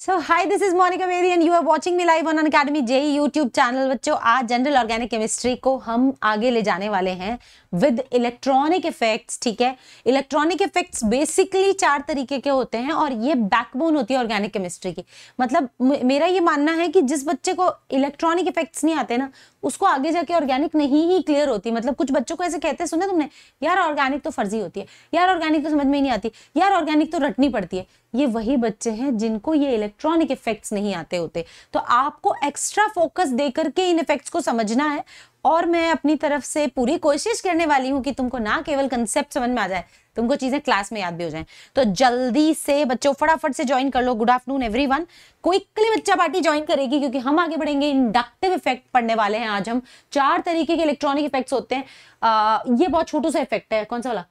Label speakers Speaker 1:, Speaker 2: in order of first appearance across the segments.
Speaker 1: So hi this is Monika Bedi and you are watching me live on academy J YouTube channel बच्चों आज general organic chemistry को हम आगे ले जाने वाले हैं विद इलेक्ट्रॉनिक इफेक्ट्स ठीक है इलेक्ट्रॉनिक इफेक्ट्स बेसिकली चार तरीके के होते हैं और ये बैकबोन होती है ऑर्गेनिक केमिस्ट्री की मतलब मेरा ये मानना है कि जिस बच्चे को इलेक्ट्रॉनिक इफेक्ट्स नहीं आते ना उसको आगे जाके ऑर्गेनिक नहीं ही क्लियर होती मतलब कुछ बच्चों को ऐसे कहते सुना तुमने यार ऑर्गेनिक तो फर्जी होती है यार ऑर्गेनिक तो समझ में ही नहीं आती यार ऑर्गेनिक तो रटनी पड़ती है ये वही बच्चे हैं जिनको ये इलेक्ट्रॉनिक इफेक्ट्स नहीं आते होते तो आपको एक्स्ट्रा फोकस दे करके इन इफेक्ट्स को समझना है और मैं अपनी तरफ से पूरी कोशिश करने वाली हूँ कि तुमको ना केवल कंसेप्ट समझ में आ जाए तुमको तो चीज़ें क्लास में याद भी हो जाए तो जल्दी से बच्चों फटाफट से ज्वाइन कर लो good afternoon everyone quickly बच्चा पार्टी ज्वाइन करेगी क्योंकि हम आगे बढ़ेंगे इंडक्टिव इफेक्ट पढ़ने वाले हैं आज हम चार तरीके के इलेक्ट्रॉनिक इफेक्ट होते हैं आ, ये बहुत छोटू सा इफेक्ट है कौन सा वाला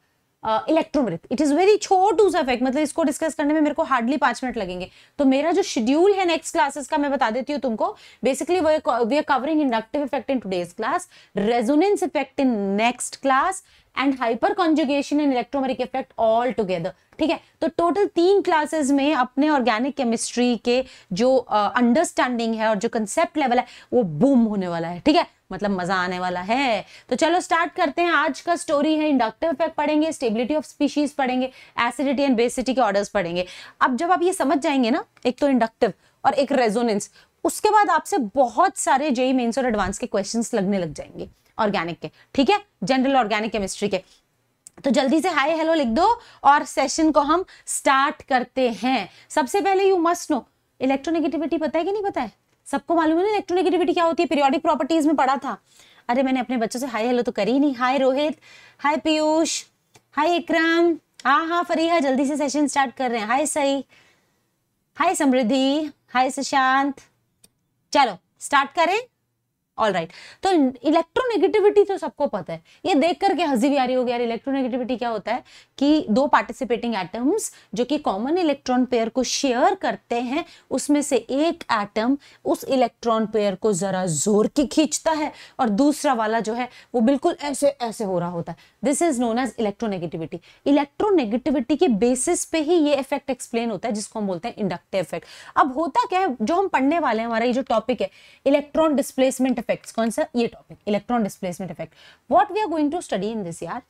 Speaker 1: इलेक्ट्रोमृत इट इज़ वेरी छोटू सा इफेक्ट मतलब इसको डिस्कस करने में मेरे को हार्डली पांच मिनट लगेंगे तो मेरा जो शेड्यूल है नेक्स्ट क्लासेस का मैं बता देती हूँ तुमको basically we are covering inductive effect in today's class resonance effect in next class and hyper conjugation and electromeric effect all together ठीक है तो टोटल तीन क्लासेस में अपने ऑर्गेनिक केमिस्ट्री के जो अंडरस्टैंडिंग uh, है और जो कंसेप्ट लेवल है वो बूम होने वाला है ठीक है मतलब मजा आने वाला है तो चलो स्टार्ट करते हैं आज का स्टोरी है इंडक्टिव इफेक्ट पढ़ेंगे स्टेबिलिटी ऑफ स्पीशीज पढ़ेंगे एसिडिटी एंड बेसिटी के ऑर्डर्स पढ़ेंगे अब जब आप ये समझ जाएंगे ना एक तो इंडक्टिव और एक रेजोनेंस उसके बाद आपसे बहुत सारे जेई मेन्स और एडवांस के क्वेश्चंस लगने लग जाएंगे ऑर्गेनिक के ठीक है जनरल ऑर्गेनिक केमिस्ट्री के तो जल्दी से हाय हेलो लिख दो और सेशन को हम स्टार्ट करते हैं सबसे पहले यू मस्ट नो इलेक्ट्रोनेगेटिविटी पता है कि नहीं पता है सबको मालूम है ना इलेक्ट्रोनेगेटिविटी क्या होती है पीरियोडिक प्रॉपर्टीज में पढ़ा था अरे मैंने अपने बच्चों से हाय हेलो तो करी नहीं हाय रोहित हाय पीयूष हाय इकराम हाँ हाँ फरीहा जल्दी से सेशन स्टार्ट कर रहे हैं हाय सई हाय समृद्धि हाय सुशांत चलो स्टार्ट करें ऑल राइट तो इलेक्ट्रोनेगेटिविटी तो सबको पता है ये देख करके हंसी भी आ रही होगी यार इलेक्ट्रोनेगेटिविटी क्या होता है कि दो पार्टिसिपेटिंग एटम्स जो कि कॉमन इलेक्ट्रॉन पेयर को शेयर करते हैं उसमें से एक एटम उस इलेक्ट्रॉन पेयर को जरा जोर की खींचता है और दूसरा वाला जो है वो बिल्कुल ऐसे ऐसे हो रहा होता है this is known as electronegativity electronegativity के बेसिस पे ही ये इफेक्ट एक्सप्लेन होता है जिसको हम बोलते हैं इंडक्टिव इफेक्ट अब होता क्या है जो हम पढ़ने वाले हैं हमारा ये जो टॉपिक है इलेक्ट्रॉन डिस्प्लेसमेंट इफेक्ट कौन सा ये topic electron displacement effect what we are going to study in this यार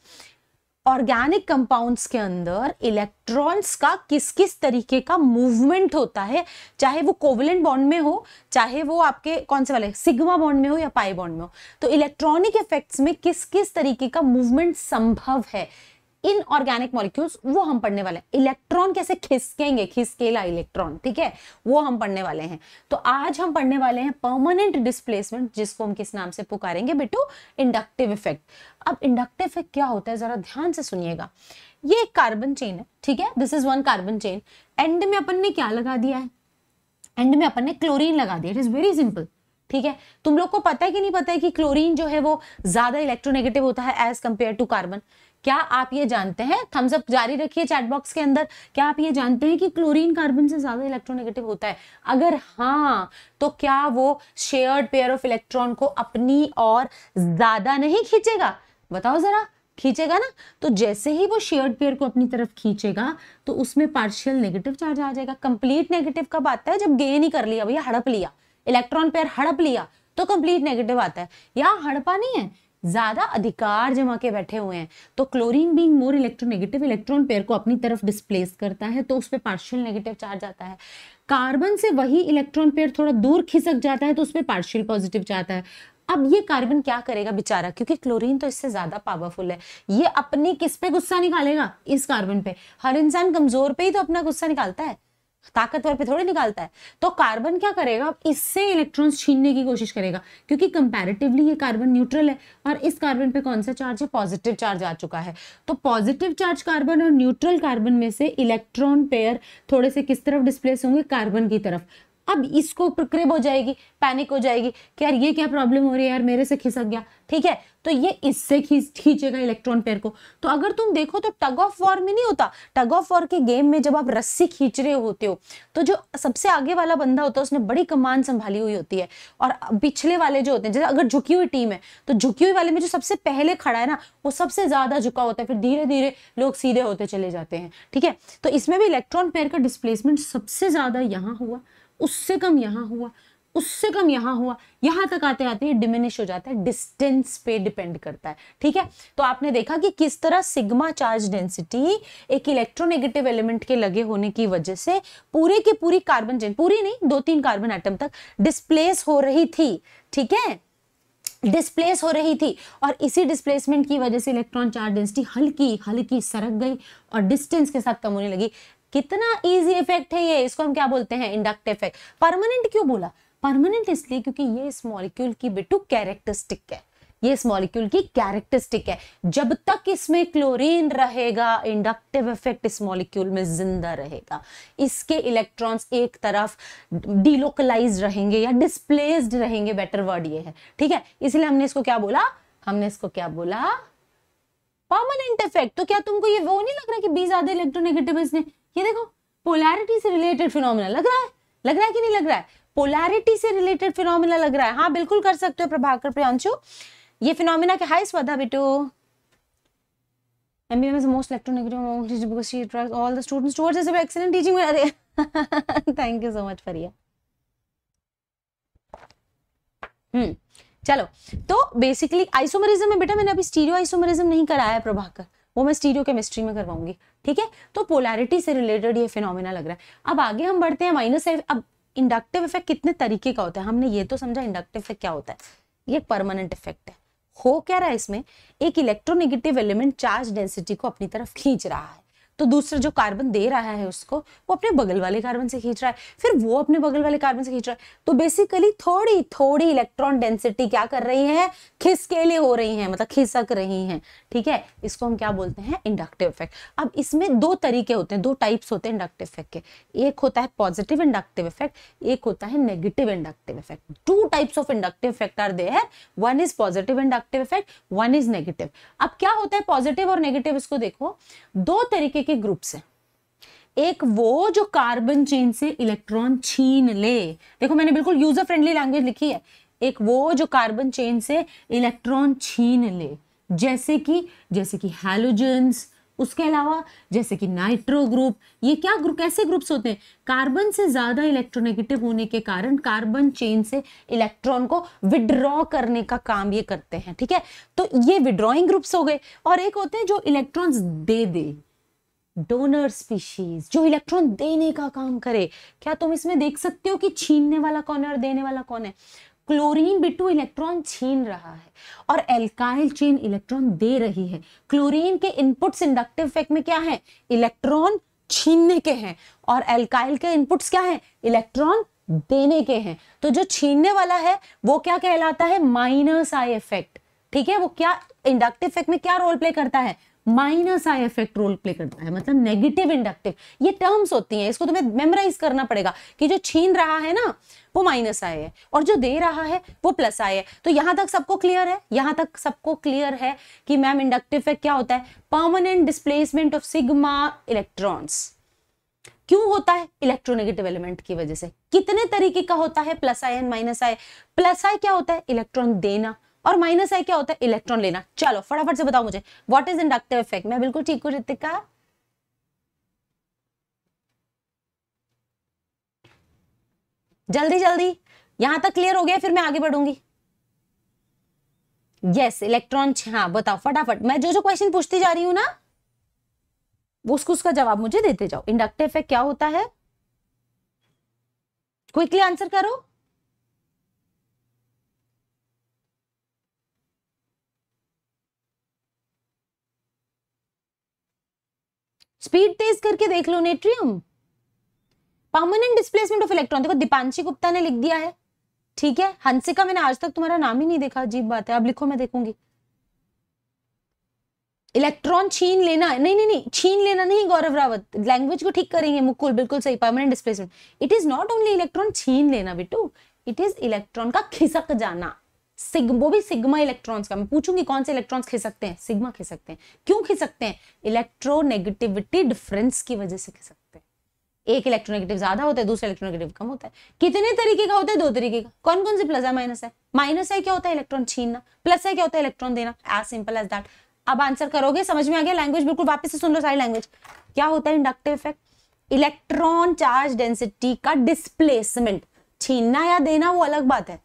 Speaker 1: ऑर्गेनिक कंपाउंड्स के अंदर इलेक्ट्रॉन्स का किस किस तरीके का मूवमेंट होता है चाहे वो कोवलेंट बॉन्ड में हो चाहे वो आपके कौन से वाले सिग्मा बॉन्ड में हो या पाई बॉन्ड में हो तो इलेक्ट्रॉनिक इफेक्ट्स में किस किस तरीके का मूवमेंट संभव है इनऑर्गेनिक मॉलिक्यूल्स वो हम पढ़ने वाले हैं इलेक्ट्रॉन कैसे खिसकेंगे खिसकेला इलेक्ट्रॉन ठीक है वो हम पढ़ने वाले हैं तो आज हम पढ़ने वाले हैं परमानेंट डिस्प्लेसमेंट जिसको हम किस नाम से पुकारेंगे बिटू इंडक्टिव इफेक्ट अब इंडक्टिव इफेक्ट क्या होता है जरा ध्यान से सुनिएगा ये एक कार्बन चेन है ठीक है this is one carbon chain and में अपन ने क्या लगा दिया है एंड में अपन ने क्लोरीन लगा दिया इट इज वेरी सिंपल ठीक है तुम लोग को पता है कि नहीं पता है कि क्लोरीन जो है वो ज्यादा इलेक्ट्रोनेगेटिव होता है एज कंपेयर टू कार्बन क्या आप ये जानते हैं थम्स अप जारी रखिए चैट बॉक्स के अंदर क्या आप ये जानते हैं कि क्लोरीन कार्बन से ज्यादा इलेक्ट्रोनेगेटिव होता है अगर हाँ तो क्या वो शेयर्ड पेयर ऑफ इलेक्ट्रॉन को अपनी और ज्यादा नहीं खींचेगा बताओ जरा खींचेगा ना तो जैसे ही वो शेयर्ड पेयर को अपनी तरफ खींचेगा तो उसमें पार्शियल नेगेटिव चार्ज आ जाएगा कंप्लीट नेगेटिव कब आता है जब गेन ही कर लिया भैया हड़प लिया इलेक्ट्रॉन पेयर हड़प लिया तो कंप्लीट नेगेटिव आता है या हड़पा नहीं है ज़्यादा अधिकार जमा के बैठे हुए हैं तो chlorine being more electronegative electron pair को अपनी तरफ डिस्प्लेस करता है तो उस पर पार्शियल नेगेटिव चार्ज आता है कार्बन से वही इलेक्ट्रॉन पेयर थोड़ा दूर खिसक जाता है तो उस पर पार्शियल पॉजिटिव जाता है अब ये कार्बन क्या करेगा बेचारा क्योंकि क्लोरीन तो इससे ज़्यादा पावरफुल है ये अपनी किस पे गुस्सा निकालेगा इस कार्बन पे हर इंसान कमज़ोर पे ही तो अपना गुस्सा निकालता है ताकतवर पे थोड़ी निकालता है तो कार्बन क्या करेगा इससे इलेक्ट्रॉन्स छीनने की कोशिश करेगा क्योंकि कंपैरेटिवली ये कार्बन न्यूट्रल है और इस कार्बन पे कौन सा चार्ज है पॉजिटिव चार्ज आ चुका है तो पॉजिटिव चार्ज कार्बन और न्यूट्रल कार्बन में से इलेक्ट्रॉन पेयर थोड़े से किस तरफ डिस्प्लेस होंगे कार्बन की तरफ अब इसको प्रक्रिब हो जाएगी पैनिक हो जाएगी कि यार ये क्या प्रॉब्लम हो रही है यार मेरे से खिसक गया ठीक है तो ये इससे खींच खींचेगा इलेक्ट्रॉन पेयर को तो अगर तुम देखो तो टग ऑफ वॉर में नहीं होता टग ऑफ वॉर के गेम में जब आप रस्सी खींच रहे होते हो तो जो सबसे आगे वाला बंदा होता है उसने बड़ी कमान संभाली हुई होती है और पिछले वाले जो होते हैं जैसे अगर झुकी हुई टीम है तो झुकी हुई वाले में जो सबसे पहले खड़ा है ना वो सबसे ज्यादा झुका होता है फिर धीरे धीरे लोग सीधे होते चले जाते हैं ठीक है तो इसमें भी इलेक्ट्रॉन पेयर का डिस्प्लेसमेंट सबसे ज्यादा यहाँ हुआ उससे कम यहाँ हुआ उससे कम यहाँ हुआ यहाँ तक आते आते डिमिनिश हो जाता है डिस्टेंस पे डिपेंड करता है ठीक है तो आपने देखा कि किस तरह सिग्मा चार्ज डेंसिटी एक इलेक्ट्रोनेगेटिव एलिमेंट के लगे होने की वजह से पूरे की पूरी कार्बन चेन पूरी नहीं दो तीन कार्बन आइटम तक डिस्प्लेस हो रही थी ठीक है डिस्प्लेस हो रही थी और इसी डिस्प्लेसमेंट की वजह से इलेक्ट्रॉन चार्ज डेंसिटी हल्की हल्की सरक गई और डिस्टेंस के साथ कम होने लगी कितना इजी इफेक्ट है ये इसको हम क्या बोलते हैं इंडक्ट इफेक्ट परमानेंट क्यों बोला परमानेंट इसलिए क्योंकि ये इस मॉलिक्यूल की बिटू कैरेक्टरिस्टिक है ये इस मॉलिक्यूल की कैरेक्टरिस्टिक है जब तक इसमें क्लोरीन रहेगा इंडक्टिव इफेक्ट इस मॉलिक्यूल में जिंदा रहेगा इसके इलेक्ट्रॉन्स एक तरफ डिलोकलाइज रहेंगे या डिस्प्लेस्ड रहेंगे बेटर वर्ड ये है ठीक है इसलिए हमने इसको क्या बोला हमने इसको क्या बोला परमानेंट इफेक्ट तो क्या तुमको ये वो नहीं लग रहा कि बी ज्यादा इलेक्ट्रोनेगेटिव इसने ये देखो पोलैरिटी से रिलेटेड फिनोमिना लग रहा है लग रहा है कि नहीं लग रहा है पोलैरिटी से रिलेटेड फिनोमिना लग रहा है हाँ बिल्कुल कर सकते हो प्रभाकर प्रियांशु ये फिनोमिना के हाई स्वधा Bittu MBM most electronegative among teachers because she attracts all the students towards this excellent teaching. Thank you so much, Faria. हम्म, चलो तो बेसिकली आइसोमरिज्म में बेटा मैंने अभी स्टीरियो आइसोमरिज्म नहीं कराया प्रभाकर वो मैं स्टीरियो केमिस्ट्री में करवाऊंगी ठीक है तो पोलैरिटी से रिलेटेड ये फिनोमिना लग रहा है अब आगे हम बढ़ते हैं माइनस अब इंडक्टिव इफेक्ट कितने तरीके का होता है हमने ये तो समझा इंडक्टिव इफेक्ट क्या होता है ये परमानेंट इफेक्ट है हो क्या रहा है इसमें एक इलेक्ट्रोनेगेटिव एलिमेंट चार्ज डेंसिटी को अपनी तरफ खींच रहा है तो दूसरा जो कार्बन दे रहा है उसको वो अपने बगल वाले कार्बन से खींच रहा है फिर वो अपने बगल वाले कार्बन से खींच रहा है तो बेसिकली थोड़ी थोड़ी इलेक्ट्रॉन डेंसिटी क्या कर रही है खिसकेले हो रही है मतलब खिसक रही है ठीक है इसको हम क्या बोलते हैं इंडक्टिव इफेक्ट अब इसमें दो तरीके होते हैं दो टाइप्स होते हैं इंडक्टिव इफेक्ट के एक होता है पॉजिटिव इंडक्टिव इफेक्ट एक होता है negative inductive effect two types of inductive effect are there one is positive inductive effect one is negative अब क्या होता है पॉजिटिव और नेगेटिव इसको देखो दो तरीके एक एक ग्रुप से एक वो जो कार्बन चेन से इलेक्ट्रॉन छीन ले देखो मैंने बिल्कुल यूजर फ्रेंडली लैंग्वेज लिखी है एक वो जो कार्बन चेन से इलेक्ट्रॉन छीन ले जैसे कि जैसे कि हेलोजेंस उसके अलावा जैसे कि नाइट्रो ग्रुप ये क्या ग्रुप कैसे ग्रुप्स होते हैं कार्बन से ज़्यादा इलेक्ट्रोनेगेटिव होने के कारण कार्बन चेन से इलेक्ट्रॉन को विड्रॉ करने का काम ये करते हैं ठीक है तो ये विड्रॉइंग ग्रुप्स हो गए और एक होते हैं जो इलेक्ट्रॉन्स दे दे डोनर स्पीशीज जो इलेक्ट्रॉन देने का काम करे क्या तुम इसमें देख सकते हो कि छीनने वाला कौन है और देने वाला कौन है क्लोरीन बिटू इलेक्ट्रॉन छीन रहा है और एल्काइल चेन इलेक्ट्रॉन दे रही है क्लोरीन के इनपुट्स इंडक्टिव इफेक्ट में क्या है इलेक्ट्रॉन छीनने के हैं और एल्काइल के इनपुट्स क्या है इलेक्ट्रॉन देने के हैं तो जो छीनने वाला है वो क्या कहलाता है माइनस आई इफेक्ट ठीक है वो क्या इंडक्टिव इफेक्ट में क्या रोल प्ले करता है minus I effect role play करता है मतलब नेगेटिव इंडक्टिव ये टर्म्स होती हैं इसको तुम्हें मेमोराइज करना पड़ेगा कि जो छीन रहा है ना वो माइनस आई है और जो दे रहा है वो प्लस आई है तो यहां तक सबको क्लियर है यहां तक सबको क्लियर है कि मैम इंडक्टिव इफेक्ट क्या होता है permanent displacement of sigma electrons क्यों होता है इलेक्ट्रोनेगेटिव एलिमेंट की वजह से कितने तरीके का होता है plus I ion minus I plus I क्या होता है इलेक्ट्रॉन देना और माइनस आई क्या होता है इलेक्ट्रॉन लेना चलो फटाफट से बताओ मुझे व्हाट इज इंडक्टिव इफेक्ट मैं बिल्कुल ठीक हूँ रितिका जल्दी जल्दी यहां तक क्लियर हो गया फिर मैं आगे बढ़ूंगी यस इलेक्ट्रॉन हाँ बताओ फटाफट मैं जो जो क्वेश्चन पूछती जा रही हूं ना उसको उसका जवाब मुझे देते जाओ इंडक्टिव इफेक्ट क्या होता है क्विकली आंसर करो स्पीड तेज करके देख लो नेट्रियम परमानेंट डिस्प्लेसमेंट ऑफ इलेक्ट्रॉन देखो दीपांशी गुप्ता ने लिख दिया है ठीक है हंसिका मैंने आज तक तुम्हारा नाम ही नहीं देखा अजीब बात है अब लिखो मैं देखूंगी इलेक्ट्रॉन छीन लेना नहीं नहीं नहीं छीन लेना नहीं गौरव रावत लैंग्वेज को ठीक करेंगे मुकुल बिल्कुल सही permanent displacement it is not only electron छीन लेना बिटू इट इज इलेक्ट्रॉन का खिसक जाना सिग वो भी सिग्मा इलेक्ट्रॉन्स का मैं पूछूंगी कौन से इलेक्ट्रॉन्स सकते हैं सिग्मा सकते हैं क्यों सकते हैं इलेक्ट्रोनेगेटिविटी डिफरेंस की वजह से सकते हैं एक इलेक्ट्रोनेगेटिव ज्यादा होता है दूसरा इलेक्ट्रोनेगेटिव कम होता है कितने तरीके का होता है दो तरीके का कौन कौन से प्लस है माइनस है माइनस है क्या होता है इलेक्ट्रॉन छीनना प्लस है क्या होता है इलेक्ट्रॉन देना एज सिंपल एज दैट अब आंसर करोगे समझ में आ गया लैंग्वेज बिल्कुल वापस से सुन लो सारी लैंग्वेज क्या होता है inductive effect electron charge density का डिस्प्लेसमेंट छीनना या देना वो अलग बात है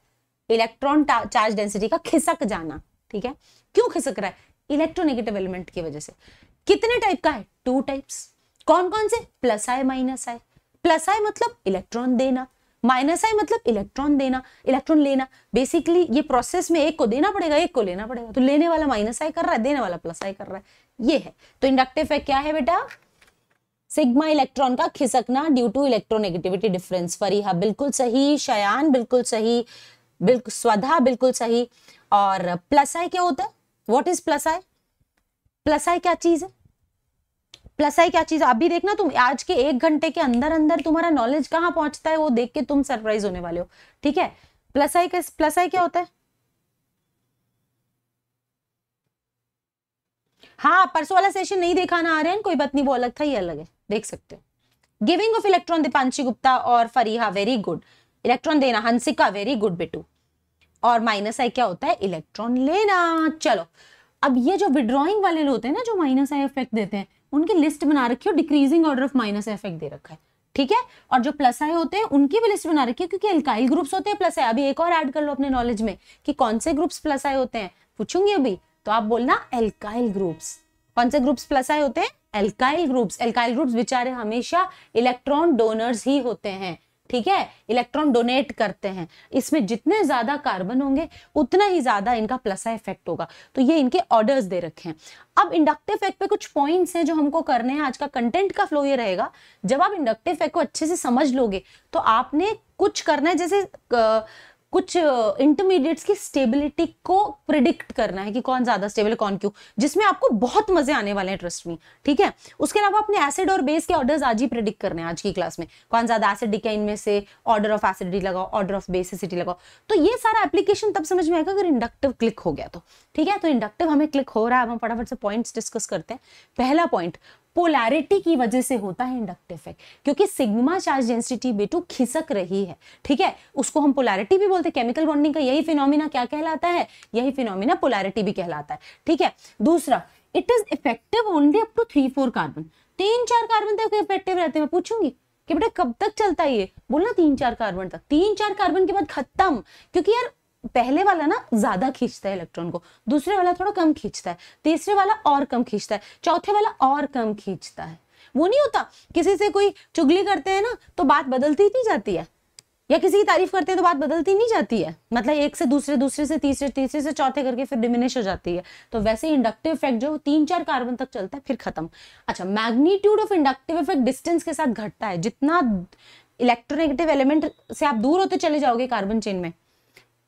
Speaker 1: इलेक्ट्रॉन चार्ज डेंसिटी का खिसक जाना ठीक है क्यों खिसक रहा है इलेक्ट्रोनेगेटिव एलिमेंट की वजह से कितने टाइप का है टू टाइप्स कौन कौन से प्लस आए माइनस आए प्लस आए मतलब इलेक्ट्रॉन देना माइनस आई मतलब इलेक्ट्रॉन देना इलेक्ट्रॉन लेना बेसिकली ये प्रोसेस में एक को देना पड़ेगा एक को लेना पड़ेगा तो लेने वाला माइनस आई कर रहा है देने वाला प्लस आई कर रहा है ये है तो इंडक्टिव इफेक्ट क्या है बेटा सिग्मा इलेक्ट्रॉन का खिसकना ड्यू टू इलेक्ट्रोनेगेटिविटी डिफरेंस फरी हा बिल्कुल सही शयान बिल्कुल सही बिल्कुल स्वधा बिल्कुल सही और प्लस आई क्या होता है what is plus I plus I क्या चीज है प्लस आई क्या चीज अभी देखना तुम आज के एक घंटे के अंदर अंदर तुम्हारा नॉलेज कहाँ पहुंचता है वो देख के तुम सरप्राइज होने वाले हो ठीक है प्लस आई प्लस आई क्या होता है हाँ परसों वाला सेशन नहीं देखा ना है कोई बात नहीं वो अलग था ये अलग है देख सकते हो giving off electron Deepanshi Gupta और फरीहा वेरी गुड इलेक्ट्रॉन देना हंसिका वेरी गुड बेटू और माइनस आई क्या होता है इलेक्ट्रॉन लेना चलो अब ये जो विड्रॉइंग वाले होते हैं ना जो माइनस आई इफेक्ट देते हैं उनकी लिस्ट बना रखी हो decreasing order of minus I effect दे रखा है ठीक है और जो प्लस आई होते हैं उनकी भी लिस्ट बना रखी है क्योंकि अल्काइल ग्रुप्स होते हैं प्लस आई अभी एक और ऐड कर लो अपने नॉलेज में कि कौन से ग्रुप्स प्लस आई होते हैं पूछूंगी अभी तो आप बोलना एल्काइल ग्रुप्स कौन से ग्रुप्स प्लस आई होते हैं एल्काइल ग्रुप्स एल्काइल ग्रुप्स बेचारे हमेशा इलेक्ट्रॉन डोनर्स ही होते हैं ठीक है इलेक्ट्रॉन डोनेट करते हैं इसमें जितने ज्यादा कार्बन होंगे उतना ही ज्यादा इनका प्लसा इफेक्ट होगा तो ये इनके ऑर्डर्स दे रखे हैं अब इंडक्टिव इफेक्ट पे कुछ पॉइंट्स हैं जो हमको करने हैं आज का कंटेंट का फ्लो ये रहेगा जब आप इंडक्टिव इफेक्ट को अच्छे से समझ लोगे तो आपने कुछ करना है जैसे कुछ इंटरमीडिएट्स की स्टेबिलिटी को प्रिडिक्ट करना है कि कौन ज़्यादा स्टेबल है कौन क्यों जिसमें आपको बहुत मजे आने वाले हैं ट्रस्ट में ठीक है उसके अलावा अपने एसिड और बेस के ऑर्डर्स आज ही प्रिडिक्ट करने हैं आज की क्लास में कौन ज़्यादा एसिडिक है इनमें से ऑर्डर ऑफ एसिडिटी लगाओ ऑर्डर ऑफ बेसिसिटी लगाओ तो ये सारा एप्लीकेशन तब समझ में आएगा अगर इंडक्टिव क्लिक हो गया तो ठीक है तो इंडक्टिव हमें क्लिक हो रहा है हम फटाफट से पॉइंट्स डिस्कस करते हैं पहला पॉइंट पोलैरिटी की वजह से होता है इंडक्टिव इफेक्ट क्योंकि सिग्मा चार्ज डेंसिटी बेटू खिसक रही है ठीक है उसको हम पोलैरिटी भी बोलते हैं केमिकल बॉन्डिंग का यही फिनोमिना क्या कहलाता है यही फिनोमिना पोलैरिटी भी कहलाता है ठीक है दूसरा it is effective only up to three four carbon तीन चार कार्बन तक इफेक्टिव रहते हैं मैं पूछूंगी कि बेटा कब तक चलता है ये बोलना तीन चार कार्बन तक तीन चार कार्बन के बाद खत्म क्योंकि यार पहले वाला ना ज्यादा खींचता है इलेक्ट्रॉन को दूसरे वाला थोड़ा कम खींचता है तीसरे वाला और कम खींचता है चौथे वाला और कम खींचता है वो नहीं होता किसी से कोई चुगली करते हैं ना तो बात बदलती नहीं जाती है या किसी की तारीफ करते हैं तो बात बदलती नहीं जाती है मतलब एक से दूसरे दूसरे से तीसरे तीसरे से चौथे करके फिर डिमिनिश हो जाती है तो वैसे इंडक्टिव इफेक्ट जो तीन चार कार्बन तक चलता है फिर खत्म अच्छा magnitude of inductive effect distance के साथ घटता है जितना इलेक्ट्रोनेगेटिव एलिमेंट से आप दूर होते चले जाओगे कार्बन चेन में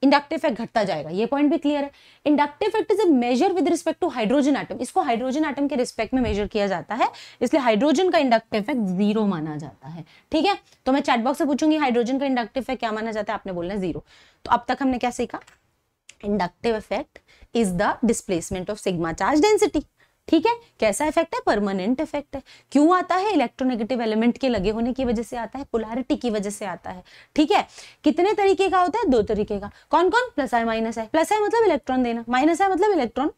Speaker 1: इंडक्टिव इफेक्ट घटता जाएगा ये पॉइंट भी क्लियर है inductive effect is a measure with respect to hydrogen atom इसको हाइड्रोजन एटम के रिस्पेक्ट में मेजर किया जाता है इसलिए हाइड्रोजन का इंडक्टिव इफेक्ट जीरो माना जाता है ठीक है तो मैं चैटबॉक्स से पूछूंगी हाइड्रोजन का इंडक्टिव इफेक्ट क्या माना जाता है आपने बोलना जीरो तो अब तक हमने क्या सीखा inductive effect is the displacement of sigma charge density ठीक है कैसा इफेक्ट है परमानेंट इफेक्ट है क्यों आता है इलेक्ट्रोनेगेटिव एलिमेंट के लगे होने की वजह से आता है पोलैरिटी की वजह से आता है ठीक है कितने तरीके का होता है दो तरीके का कौन कौन प्लस आई माइनस है प्लस आई मतलब इलेक्ट्रॉन देना माइनस आई मतलब इलेक्ट्रॉन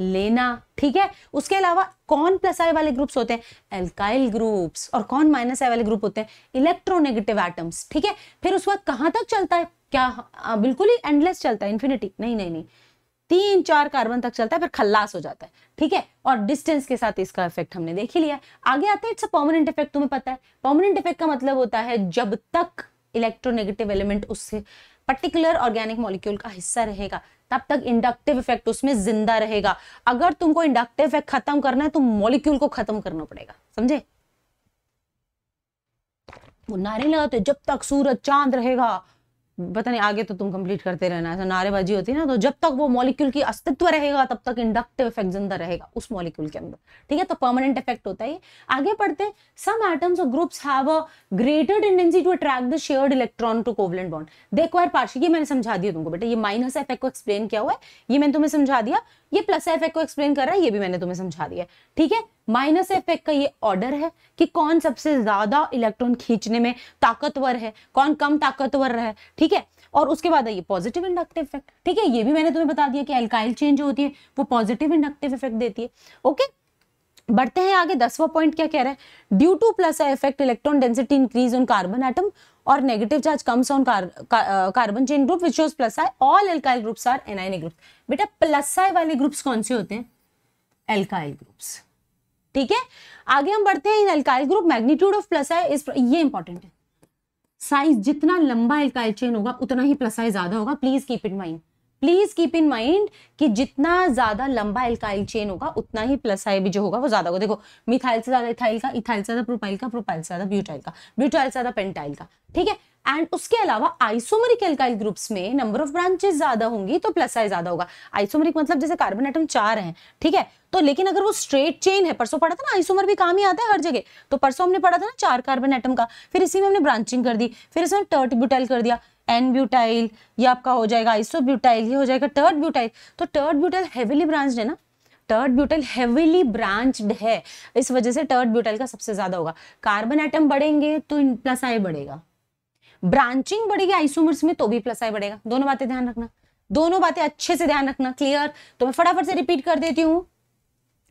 Speaker 1: लेना ठीक है उसके अलावा कौन प्लस आई वाले ग्रुप्स होते हैं एल्काइल ग्रुप्स और कौन माइनस आई वाले ग्रुप होते हैं इलेक्ट्रोनेगेटिव एटम्स ठीक है फिर उसके बाद कहां तक चलता है क्या हाँ, बिल्कुल ही एंडलेस चलता है इन्फिनिटी नहीं नहीं नहीं तीन चार कार्बन तक चलता है फिर खल्लास हो जाता है ठीक है और डिस्टेंस के साथ इसका इफेक्ट हमने देख ही लिया है आगे आते हैं इट्स अ परमानेंट इफेक्ट तुम्हें पता है परमानेंट इफेक्ट का मतलब होता है जब तक इलेक्ट्रोनेगेटिव एलिमेंट उससे पर्टिकुलर ऑर्गेनिक मॉलिक्यूल का हिस्सा रहेगा तब तक इंडक्टिव इफेक्ट उसमें जिंदा रहेगा अगर तुमको इंडक्टिव इफेक्ट खत्म करना है तो मॉलिक्यूल को खत्म करना पड़ेगा समझे वो नारे लगाते जब तक सूरज चांद रहेगा पता नहीं आगे तो तुम कंप्लीट करते रहना ऐसा नारेबाजी होती है ना तो जब तक वो मॉलिक्यूल की अस्तित्व रहेगा तब तक इंडक्टिव इफेक्ट जिंदा रहेगा उस मॉलिक्यूल के अंदर ठीक है तो परमानेंट इफेक्ट होता है आगे पढ़ते सम एटम्स और groups have a greater tendency to attract the shared electron to covalent bond देखो यार पार्शी ये मैंने समझा दिया तुमको बेटा ये माइनस इफेक्ट को एक्सप्लेन किया हुआ है ये मैंने तुम्हें समझा दिया ये प्लस इफेक्ट को एक्सप्लेन कर रहा है ये भी मैंने तुम्हें समझा दिया ठीक है माइनस इफेक्ट का ये ऑर्डर है कि कौन सबसे ज्यादा इलेक्ट्रॉन खींचने में ताकतवर है कौन कम ताकतवर है ठीक है और उसके बाद ये पॉजिटिव इंडक्टिव इफेक्ट ठीक है ये भी मैंने तुम्हें बता दिया कि एल्काइल चेंज होती है वो पॉजिटिव इंडक्टिव इफेक्ट देती है ओके बढ़ते हैं आगे दसवा पॉइंट क्या कह रहा है due to plus effect electron density increase on carbon atom और negative charge comes on carbon chain group which shows plus I all alkyl groups are एनआईन ग्रुप बेटा प्लस आई वाले ग्रुप्स कौन से होते हैं एल्काइल ग्रुप्स ठीक है आगे हम बढ़ते हैं इन alkyl group magnitude of plus I ये इंपॉर्टेंट है साइज जितना लंबा अल्काइल चेन होगा उतना ही प्लस आई ज्यादा होगा please keep it mind please keep in mind कि जितना ज्यादा लंबा एल्काइल चेन होगा उतना ही प्लस आई भी जो होगा वो ज्यादा होगा देखो मिथाइल से ज्यादा इथाइल का इथाइल से ज्यादा प्रोपाइल का प्रोपाइल से ज्यादा ब्यूटाइल का ब्यूटाइल से ज्यादा पेंटाइल का ठीक है एंड उसके अलावा आइसोमरिक एल्काइल ग्रुप्स में नंबर ऑफ ब्रांचेस ज्यादा होंगी तो प्लस आई ज्यादा होगा आइसोमरिक मतलब जैसे कार्बन एटम चार हैं ठीक है तो लेकिन अगर वो स्ट्रेट चेन है परसों पढ़ा था ना आइसोमर भी काम ही आता है हर जगह तो परसों हमने पढ़ा था ना चार कार्बन एटम का फिर इसी में हमने ब्रांचिंग कर दी फिर इसमें टर्ट ब्यूटाइल कर दिया एन ब्यूटाइल ये आपका हो जाएगा आइसो ब्यूटाइल ये हो जाएगा टर्ड ब्यूटाइल तो टर्ड ब्यूटाइल हेविली ब्रांच है ना टर्ड ब्यूटाइल हेविली ब्रांच्ड है इस वजह से टर्ड ब्यूटाइल का सबसे ज्यादा होगा कार्बन आइटम बढ़ेंगे तो इन प्लस आई बढ़ेगा ब्रांचिंग बढ़ेगी आइसोमर्स में तो भी प्लस आई बढ़ेगा दोनों बातें ध्यान रखना दोनों बातें अच्छे से ध्यान रखना क्लियर तो मैं फटाफट से रिपीट कर देती हूँ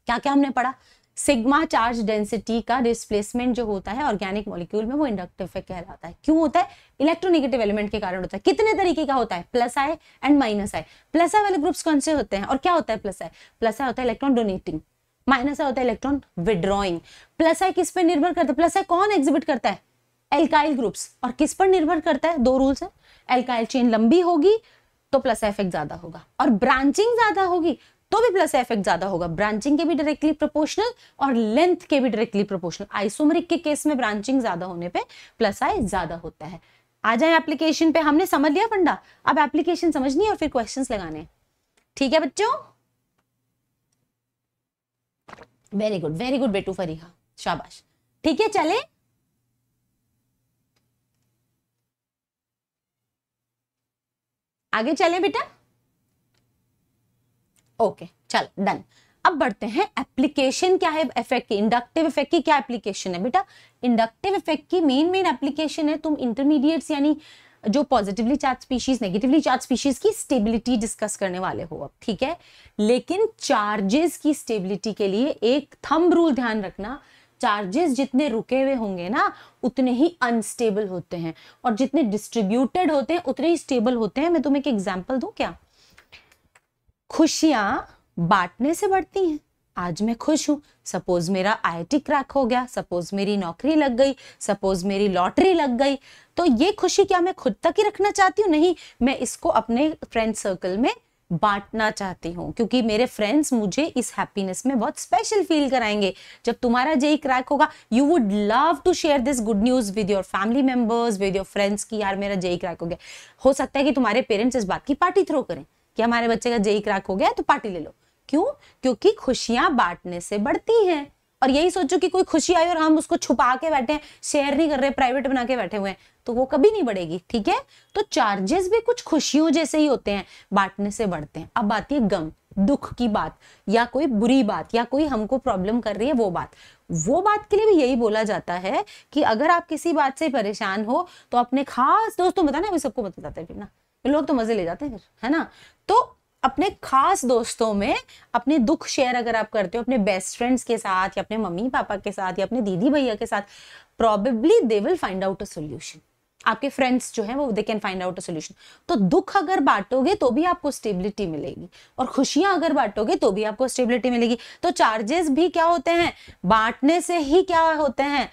Speaker 1: क्या क्या हमने पढ़ा सिग्मा चार्ज डेंसिटी का डिस्प्लेसमेंट जो होता है ऑर्गेनिक मॉलिक्यूल में वो इंडक्टिव इफेक्ट कहलाता है क्यों होता है इलेक्ट्रोनेगेटिव एलिमेंट के कारण होता है कितने तरीके का होता है प्लस आए एंड माइनस आए प्लस आए वाले ग्रुप्स कौन से होते हैं और क्या होता है प्लस आए प्लस आए होता है इलेक्ट्रॉन डोनेटिंग माइनस आए होता है इलेक्ट्रॉन विड्रॉइंग प्लस आए किस पर निर्भर करता है प्लस आए कौन एग्जिबिट करता है एल्काइल ग्रुप्स और किस पर निर्भर करता है दो रूल्स है एल्काइल चेन लंबी होगी तो प्लस आए इफेक्ट ज्यादा होगा और ब्रांचिंग ज्यादा होगी तो भी प्लस इफेक्ट ज्यादा होगा ब्रांचिंग के भी डायरेक्टली प्रोपोर्शनल और लेंथ के भी डायरेक्टली प्रोपोर्शनल आइसोमरिक के केस में ब्रांचिंग ज्यादा होने पे प्लस आई ज्यादा होता है आ जाए एप्लीकेशन पे हमने समझ लिया फंडा अब एप्लीकेशन समझनी है और फिर क्वेश्चन लगाने ठीक है बच्चों वेरी गुड वेरी गुड बेटू फरीहा शाबाश ठीक है चले आगे चले बेटा ओके चल डन अब बढ़ते हैं एप्लीकेशन क्या है इफेक्ट की इंडक्टिव इफेक्ट की क्या एप्लीकेशन है बेटा इंडक्टिव इफेक्ट की मेन मेन एप्लीकेशन है तुम इंटरमीडिएट्स यानी जो positively charge species negatively charge species की स्टेबिलिटी डिस्कस करने वाले हो अब ठीक है लेकिन चार्जेस की स्टेबिलिटी के लिए एक थंब रूल ध्यान रखना चार्जेस जितने रुके हुए होंगे ना उतने ही अनस्टेबल होते हैं और जितने डिस्ट्रीब्यूटेड होते हैं उतने ही स्टेबल होते हैं मैं तुम्हें एक एग्जाम्पल दूँ क्या खुशियाँ बांटने से बढ़ती हैं आज मैं खुश हूं सपोज मेरा आईआईटी क्रैक हो गया सपोज मेरी नौकरी लग गई सपोज मेरी लॉटरी लग गई तो ये खुशी क्या मैं खुद तक ही रखना चाहती हूँ नहीं मैं इसको अपने फ्रेंड सर्कल में बांटना चाहती हूँ क्योंकि मेरे फ्रेंड्स मुझे इस हैप्पीनेस में बहुत स्पेशल फील कराएंगे जब तुम्हारा जेई क्रैक होगा you would love to share this good news with your family members with your friends की यार मेरा जेई क्रैक हो गया हो सकता है कि तुम्हारे पेरेंट्स इस बात की पार्टी थ्रो करें कि हमारे बच्चे का जेई क्रैक हो गया तो पार्टी ले लो क्यों क्योंकि खुशियां बांटने से बढ़ती हैं और यही सोचो कि कोई खुशी आई और हम उसको छुपा के बैठे हैं शेयर नहीं कर रहे प्राइवेट बना के बैठे हुए हैं तो वो कभी नहीं बढ़ेगी ठीक है तो चार्जेस भी कुछ खुशियों जैसे ही होते हैं बांटने से बढ़ते हैं अब आती है गम दुख की बात या कोई बुरी बात या कोई हमको प्रॉब्लम कर रही है वो बात वो बात के लिए भी यही बोला जाता है कि अगर आप किसी बात से परेशान हो तो अपने खास दोस्तों बताना सबको मत बताते फिर ना लोग तो मजे ले जाते हैं फिर है ना तो अपने खास दोस्तों में अपने दुख शेयर अगर आप करते हो अपने बेस्ट फ्रेंड्स के साथ या अपने मम्मी पापा के साथ या अपने दीदी भैया के साथ probably they will find out a solution आपके फ्रेंड्स जो हैं वो they can find out a solution तो दुख अगर बांटोगे तो भी आपको स्टेबिलिटी मिलेगी और खुशियां अगर बांटोगे तो भी आपको स्टेबिलिटी मिलेगी तो चार्जेस भी क्या होते हैं बांटने से ही क्या होते हैं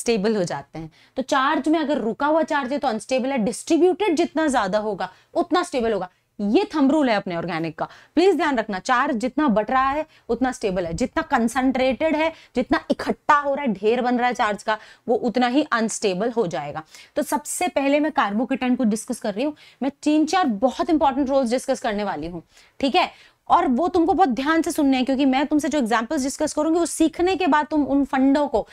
Speaker 1: स्टेबल हो जाते हैं तो चार्ज में अगर रुका हुआ चार्ज है तो अनस्टेबल है डिस्ट्रीब्यूटेड जितना ज्यादा होगा उतना स्टेबल होगा ये थम रूल है अपने ऑर्गेनिक का प्लीज ध्यान रखना चार जितना बट रहा है उतना स्टेबल है जितना कंसंट्रेटेड है जितना इकट्ठा हो रहा है ढेर बन रहा है चार्ज का वो उतना ही अनस्टेबल हो जाएगा तो सबसे पहले मैं कार्बो को डिस्कस कर रही हूं मैं तीन चार बहुत इंपॉर्टेंट रोल्स डिस्कस करने वाली हूँ ठीक है और वो तुमको बहुत ध्यान से सुनने हैं क्योंकि मैं तुमसे जो एग्जाम्पल्स डिस्कस करूंगी वो सीखने के बाद तुम उन फंडों को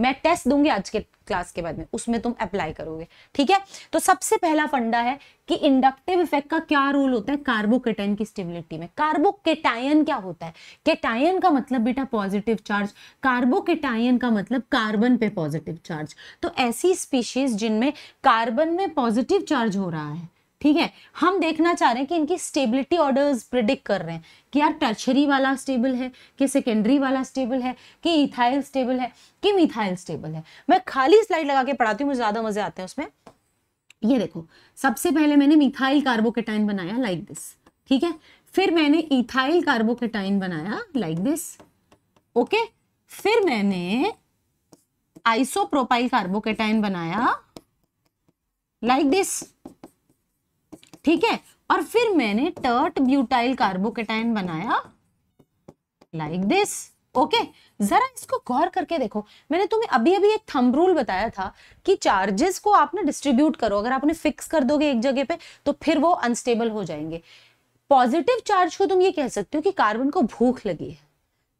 Speaker 1: मैं टेस्ट दूंगी आज के क्लास के बाद में उसमें तुम अप्लाई करोगे ठीक है तो सबसे पहला फंडा है कि इंडक्टिव इफेक्ट का क्या रोल होता है कार्बोकेटाइन की स्टेबिलिटी में कार्बोकेटाइन क्या होता है केटाइन का मतलब बेटा पॉजिटिव चार्ज कार्बोकेटाइन का मतलब कार्बन पे पॉजिटिव चार्ज तो ऐसी स्पीशीज जिनमें कार्बन में पॉजिटिव चार्ज हो रहा है ठीक है हम देखना चाह रहे हैं कि इनकी स्टेबिलिटी ऑर्डर्स प्रिडिक्ट कर रहे हैं कि यार टर्चरी वाला स्टेबल है कि सेकेंडरी वाला स्टेबल है कि इथाइल स्टेबल है कि मिथाइल स्टेबल है मैं खाली स्लाइड लगा के पढ़ाती हूँ मुझे ज़्यादा मज़े आते हैं उसमें ये देखो सबसे पहले मैंने मिथाइल कार्बोकेटाइन बनाया लाइक दिस ठीक है फिर मैंने इथाइल कार्बोकेटाइन बनाया लाइक दिस ओके फिर मैंने आइसोप्रोपाइल कार्बोकेटाइन बनाया लाइक like दिस ठीक है और फिर मैंने टर्ट ब्यूटाइल कार्बोकेटाइन बनाया लाइक दिस ओके जरा इसको गौर करके देखो मैंने तुम्हें अभी अभी एक थंब रूल बताया था कि चार्जेस को आपने डिस्ट्रीब्यूट करो अगर आपने फिक्स कर दोगे एक जगह पे तो फिर वो अनस्टेबल हो जाएंगे पॉजिटिव चार्ज को तुम ये कह सकते हो कि कार्बन को भूख लगी है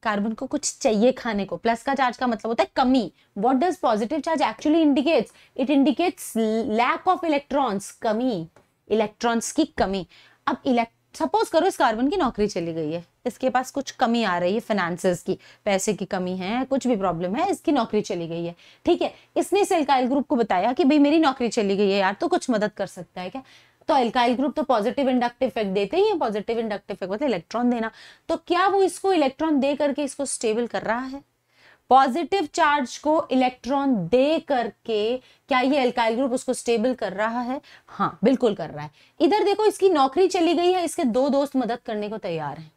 Speaker 1: कार्बन को कुछ चाहिए खाने को प्लस का चार्ज का मतलब होता है कमी what does positive charge actually indicates it indicates lack of electrons कमी इलेक्ट्रॉन्स की कमी अब इलेक्ट सपोज करो इस कार्बन की नौकरी चली गई है इसके पास कुछ कमी आ रही है फाइनेंस की पैसे की कमी है कुछ भी प्रॉब्लम है इसकी नौकरी चली गई है ठीक है इसने इस एल्काइल ग्रुप को बताया कि भाई मेरी नौकरी चली गई है यार तो कुछ मदद कर सकता है क्या तो एल्काइल ग्रुप तो पॉजिटिव इंडक्टिव इफेक्ट देते ही पॉजिटिव इंडक्टिव इफेक्ट मतलब इलेक्ट्रॉन देना तो क्या वो इसको इलेक्ट्रॉन दे करके इसको स्टेबल कर रहा है पॉजिटिव चार्ज को इलेक्ट्रॉन दे करके क्या ये अल्काइल ग्रुप उसको स्टेबल कर रहा है हाँ बिल्कुल कर रहा है इधर देखो इसकी नौकरी चली गई है इसके दो दोस्त मदद करने को तैयार हैं